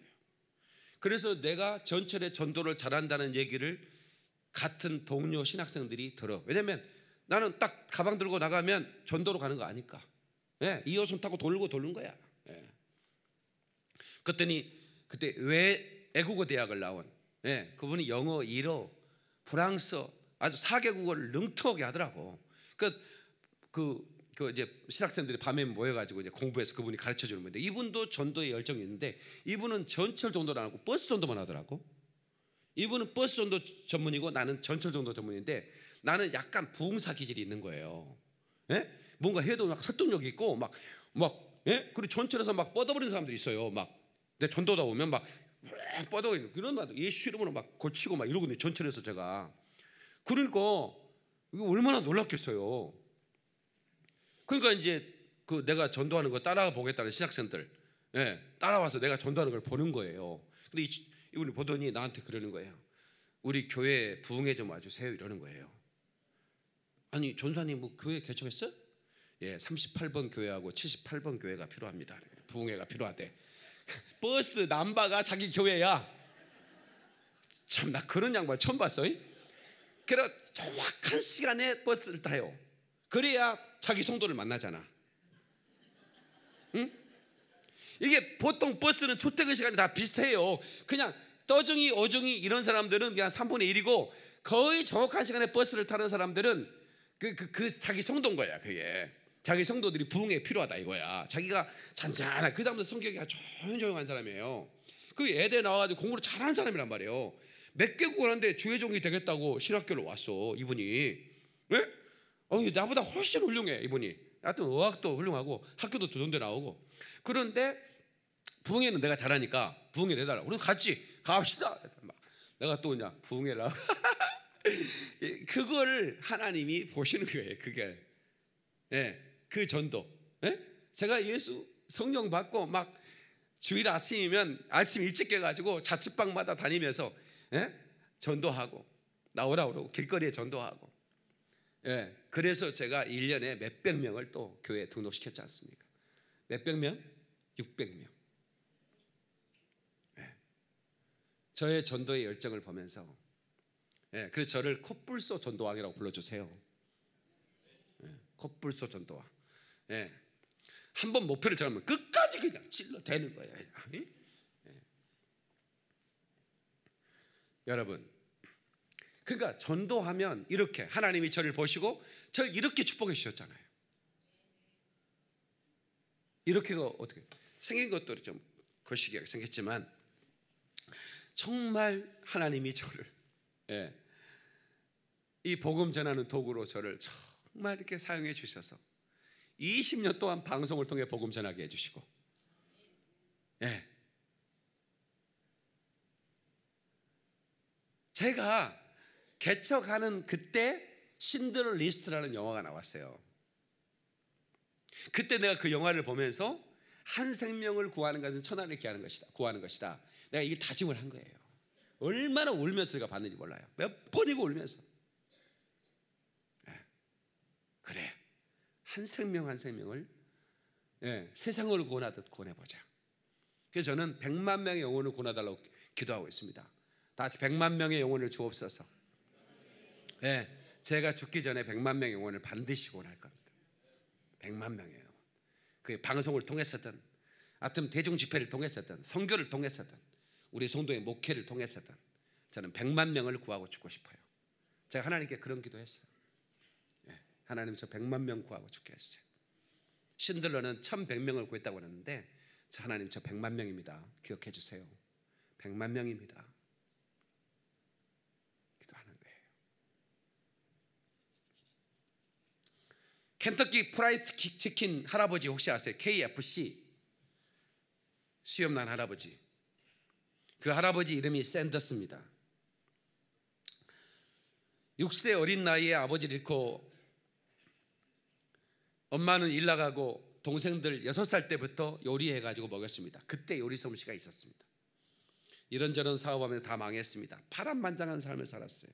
그래서 내가 전철에 전도를 잘한다는 얘기를 같은 동료 신학생들이 들어. 왜냐면 나는 딱 가방 들고 나가면 전도로 가는 거 아니까. 예, 이어선 타고 돌고 돌는 거야. 예. 그랬더니 그때 왜 애국어 대학을 나온 예, 그분이 영어 1호, 프랑스어 아주 4개국어를 능통하게 하더라고. 그러니까 그, 그그 이제 신학생들이 밤에 모여가지고 이제 공부해서 그분이 가르쳐 주는 건데 이분도 전도의 열정이 있는데 이분은 전철 정도를안 하고 버스 전도만 하더라고. 이분은 버스 전도 전문이고 나는 전철 정도 전문인데 나는 약간 부흥사 기질이 있는 거예요. 예? 뭔가 해도 막 설득력 있고 막 막 예? 그리고 전철에서 막 뻗어버리는 사람들이 있어요. 막 내 전도다 보면 막 뻗어 버리는 그런 말도 예수 이름으로 막 고치고 막 이러거든요. 전철에서 제가 그러니까 이거 얼마나 놀랍겠어요 그러니까 이제 그 내가 전도하는 거 따라가 보겠다는 신학생들, 예, 따라와서 내가 전도하는 걸 보는 거예요. 근데 이, 이분이 보더니 나한테 그러는 거예요. 우리 교회 부흥회 좀 와주세요 이러는 거예요. 아니 전사님 뭐 교회 개척했어? 예, 38번 교회하고 78번 교회가 필요합니다. 부흥회가 필요하대. [laughs] 버스 남바가 자기 교회야. 참나 그런 양반 처음 봤어. 그래 정확한 시간에 버스를 타요. 그래야 자기 성도를 만나잖아. 응? 이게 보통 버스는 출퇴근 시간이 다 비슷해요. 그냥 떠중이, 어중이 이런 사람들은 그냥 3분의 1이고 거의 정확한 시간에 버스를 타는 사람들은 그, 그, 그 자기 성도인 거야, 그게. 자기 성도들이 부흥에 필요하다 이거야. 자기가 잔잔한 그 사람도 성격이 조용조용한 사람이에요. 그 애대 나와가지고 공부를 잘하는 사람이란 말이에요. 몇 개국 하는데 주회종이 되겠다고 신학교를 왔어 이분이. 왜? 예? 어, 나보다 훨씬 훌륭해 이분이. 하여튼 어학도 훌륭하고 학교도 좋은데 나오고. 그런데 부흥회는 내가 잘하니까 부흥회 내달라. 우리 같이 갑시다. 내가 또 그냥 부흥회라. [laughs] 그거 하나님이 보시는 거예요. 그게 예, 그 전도. 예? 제가 예수 성령 받고 막 주일 아침이면 아침 일찍 깨가지고 자취방마다 다니면서 예? 전도하고 나오라 그러고 길거리에 전도하고 예, 그래서 제가 1년에 몇백 명을 또 교회에 등록시켰지 않습니까? 몇백 명? 600명. 예. 저의 전도의 열정을 보면서 예, 그래서 저를 콧불소 전도왕이라고 불러주세요. 예, 콧불소 전도왕. 예. 한번 목표를 잡으면 끝까지 그냥 찔러 대는 거예요. 예. 여러분, 그러니까 전도하면 이렇게 하나님이 저를 보시고 저 이렇게 축복해 주셨잖아요. 이렇게 그 어떻게 생긴 것도 좀 거시기하게 생겼지만 정말 하나님이 저를 예, 이 복음 전하는 도구로 저를 정말 이렇게 사용해 주셔서 20년 동안 방송을 통해 복음 전하게 해주시고 예, 제가 개척하는 그때 신들 리스트라는 영화가 나왔어요. 그때 내가 그 영화를 보면서 한 생명을 구하는 것은 천하를 기하는 것이다. 구하는 것이다. 내가 이게 다짐을 한 거예요. 얼마나 울면서 제가 봤는지 몰라요. 몇 번이고 울면서. 예, 그래. 한 생명 한 생명을 네. 세상으로 구원하듯 구원해보자. 그래서 저는 백만 명의 영혼을 구원해달라고 기도하고 있습니다. 다 같이 1만 명의 영혼을 주옵소서. 예, 제가 죽기 전에 100만 명의 영혼을 반드시 구원할 겁니다. 100만 명이에요그 방송을 통해서든, 아여튼 대중 집회를 통해서든, 선교를 통해서든, 우리 성도의 목회를 통해서든, 저는 100만 명을 구하고 죽고 싶어요. 제가 하나님께 그런 기도했어요. 예, 하나님 저 100만 명 구하고 죽게 하시죠. 신들러는 1100명을 구했다고 하는데저 하나님 저 100만 명입니다. 기억해 주세요. 100만 명입니다. 켄터키 프라이드 치킨 할아버지 혹시 아세요? KFC 수염난 할아버지 그 할아버지 이름이 샌더스입니다 6세 어린 나이에 아버지를 잃고 엄마는 일 나가고 동생들 6살 때부터 요리해가지고 먹였습니다. 그때 요리 솜씨가 있었습니다. 이런저런 사업하면서 다 망했습니다. 파란만장한 삶을 살았어요.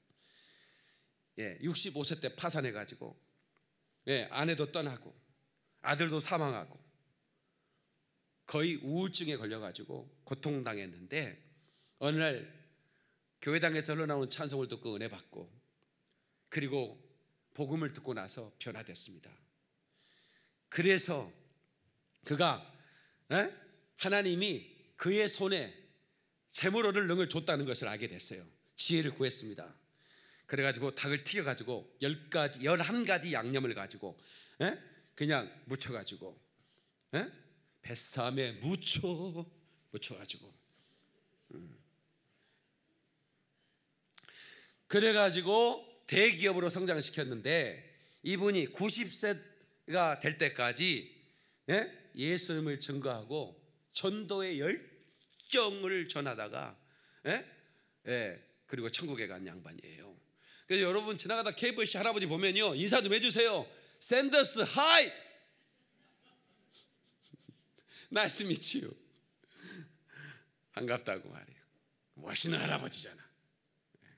예, 65세 때 파산해가지고 예, 아내도 떠나고 아들도 사망하고 거의 우울증에 걸려가지고 고통당했는데 어느 날 교회당에서 흘러나오는 찬송을 듣고 은혜 받고 그리고 복음을 듣고 나서 변화됐습니다. 그래서 그가 에? 예? 하나님이 그의 손에 재물을 능을 줬다는 것을 알게 됐어요. 지혜를 구했습니다. 그래가지고 닭을 튀겨가지고 열 가지, 열한 가지 양념을 가지고 에? 예? 그냥 무쳐가지고 에? 예? 뱃삼에 무쳐 무쳐가지고 음. 그래가지고 대기업으로 성장시켰는데 이분이 90세가 될 때까지 예? 수님을 증거하고 전도의 열정을 전하다가 예? 예, 그리고 천국에 간 양반이에요. 그래서 여러분 지나가다 KFC 할아버지 보면요. 인사 좀 해주세요. 샌더스 d us hi. n i c 반갑다고 말이요 멋있는 할아버지잖아. 네.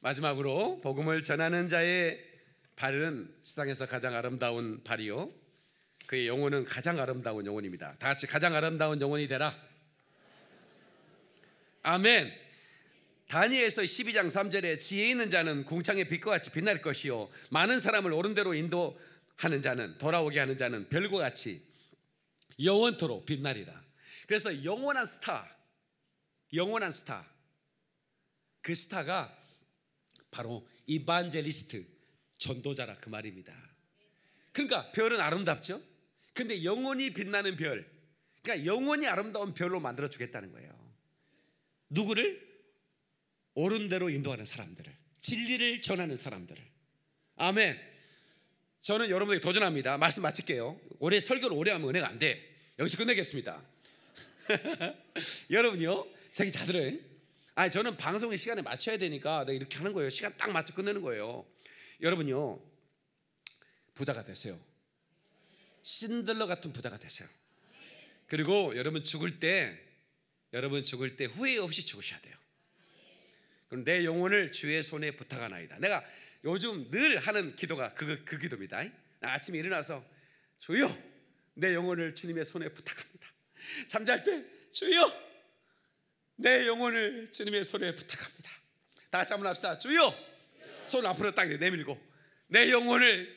마지막으로 복음을 전하는 자의 발은 세상에서 가장 아름다운 발이요. 그의 영혼은 가장 아름다운 영혼입니다. 다 같이 가장 아름다운 영혼이 되라. 아멘. 다니엘서 12장 3절에 지혜 있는 자는 궁창의 빛과 같이 빛날 것이요 많은 사람을 옳은 대로 인도하는 자는 돌아오게 하는 자는 별과 같이 영원토록 빛나리라. 그래서 영원한 스타, 영원한 스타. 그 스타가 바로 이반젤리스트 전도자라 그 말입니다. 그러니까 별은 아름답죠. 근데 영원히 빛나는 별. 그러니까 영원히 아름다운 별로 만들어 주겠다는 거예요. 누구를 옳은 대로 인도하는 사람들을 진리를 전하는 사람들을 아멘. 저는 여러분에게 도전합니다. 말씀 마칠게요. 올해 설교를 오래 하면 은혜가 안 돼. 여기서 끝내겠습니다. [laughs] 여러분요, 자기 자들은 아 저는 방송의 시간에 맞춰야 되니까 내가 이렇게 하는 거예요. 시간 딱 맞춰 끝내는 거예요. 여러분요, 부자가 되세요. 신들러 같은 부자가 되세요. 그리고 여러분 죽을 때 여러분 죽을 때 후회 없이 죽으셔야 돼요. 그럼 내 영혼을 주의 손에 부탁하나이다. 내가 요즘 늘 하는 기도가 그, 그 기도입니다. 아침에 일어나서 주여 내 영혼을 주님의 손에 부탁합니다. 잠잘 때 주여 내 영혼을 주님의 손에 부탁합니다. 다 같이 한번 합시다. 주여 손 앞으로 딱 내밀고 내 영혼을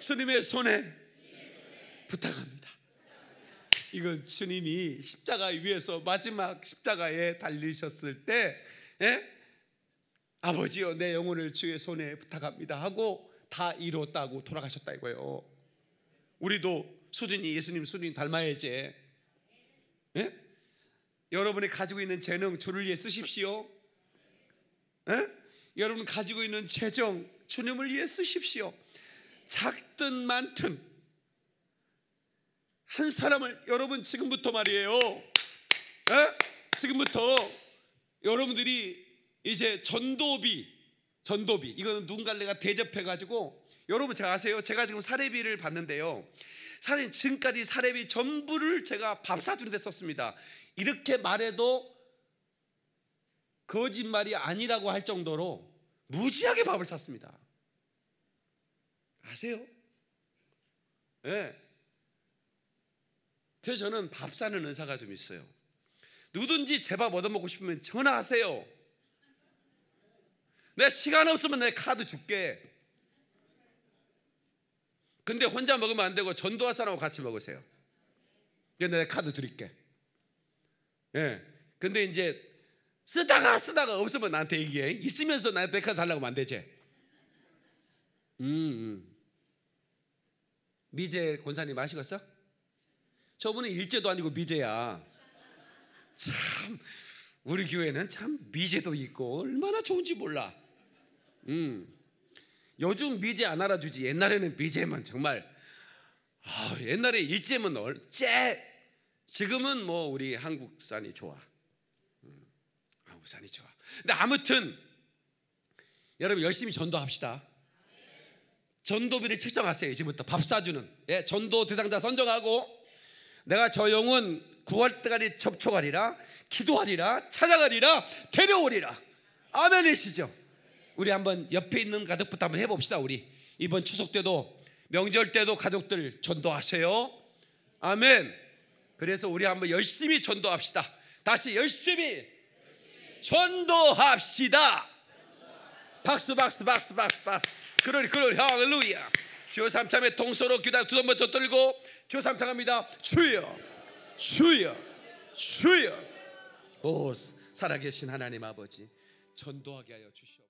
주님의 손에 부탁합니다. 이건 주님이 십자가 위에서 마지막 십자가에 달리셨을 때 예? 아버지여 내 영혼을 주의 손에 부탁합니다 하고 다 이뤘다고 돌아가셨다 이거예요. 우리도 수준이 예수님 수준이 닮아야지. 예? 여러분이 가지고 있는 재능 주를 위해 쓰십시오. 예? 여러분 가지고 있는 재정 주님을 위해 쓰십시오. 작든 많든 한 사람을 여러분 지금부터 말이에요. 예? 지금부터 여러분들이 이제 전도비, 전도비. 이거는 누군가가 대접해가지고 여러분 제가 아세요? 제가 지금 사례비를 받는데요. 사실 지금까지 사례비 전부를 제가 밥 사주는 데 썼습니다. 이렇게 말해도 거짓말이 아니라고 할 정도로 무지하게 밥을 샀습니다. 아세요? 예. 네. 그래서 저는 밥 사는 은사가 좀 있어요. 누구든지 제 밥 얻어먹고 싶으면 전화하세요. 내 시간 없으면 내 카드 줄게. 근데 혼자 먹으면 안 되고 전도할 사람하고 같이 먹으세요. 내 카드 드릴게. 예. 근데 이제 쓰다가 쓰다가 없으면 나한테 얘기해. 있으면서 나한테 카드 달라고 하면 안 되지. 음. 음. 미제 권사님 아시겠어? 저분은 일제도 아니고 미제야. 참 우리 교회는 참 미제도 있고 얼마나 좋은지 몰라. 음. 요즘 미제 안 알아주지. 옛날에는 미제만 정말 아, 옛날에 일제면 얼째 지금은 뭐 우리 한국산이 좋아. 음, 한국산이 좋아. 근데 아무튼 여러분 열심히 전도합시다. 전도비를 책정하세요. 이제부터 밥 사주는 예, 전도 대상자 선정하고 내가 저 영혼 구할 때까지 접촉하리라 기도하리라 찾아가리라 데려오리라 아멘이시죠. 우리 한번 옆에 있는 가족부터 한번 해봅시다 우리 이번 추석 때도 명절 때도 가족들 전도하세요 아멘 그래서 우리 한번 열심히 전도합시다 다시 열심히, 전도합시다. 박수 박수 박수 박수 박수 그러니 그러니 할렐루야 주여 삼참의 동서로 기다 두손 먼저 들고 주여 삼창합니다 주여 주여 주여 오 살아계신 하나님 아버지 전도하게 하여 주시오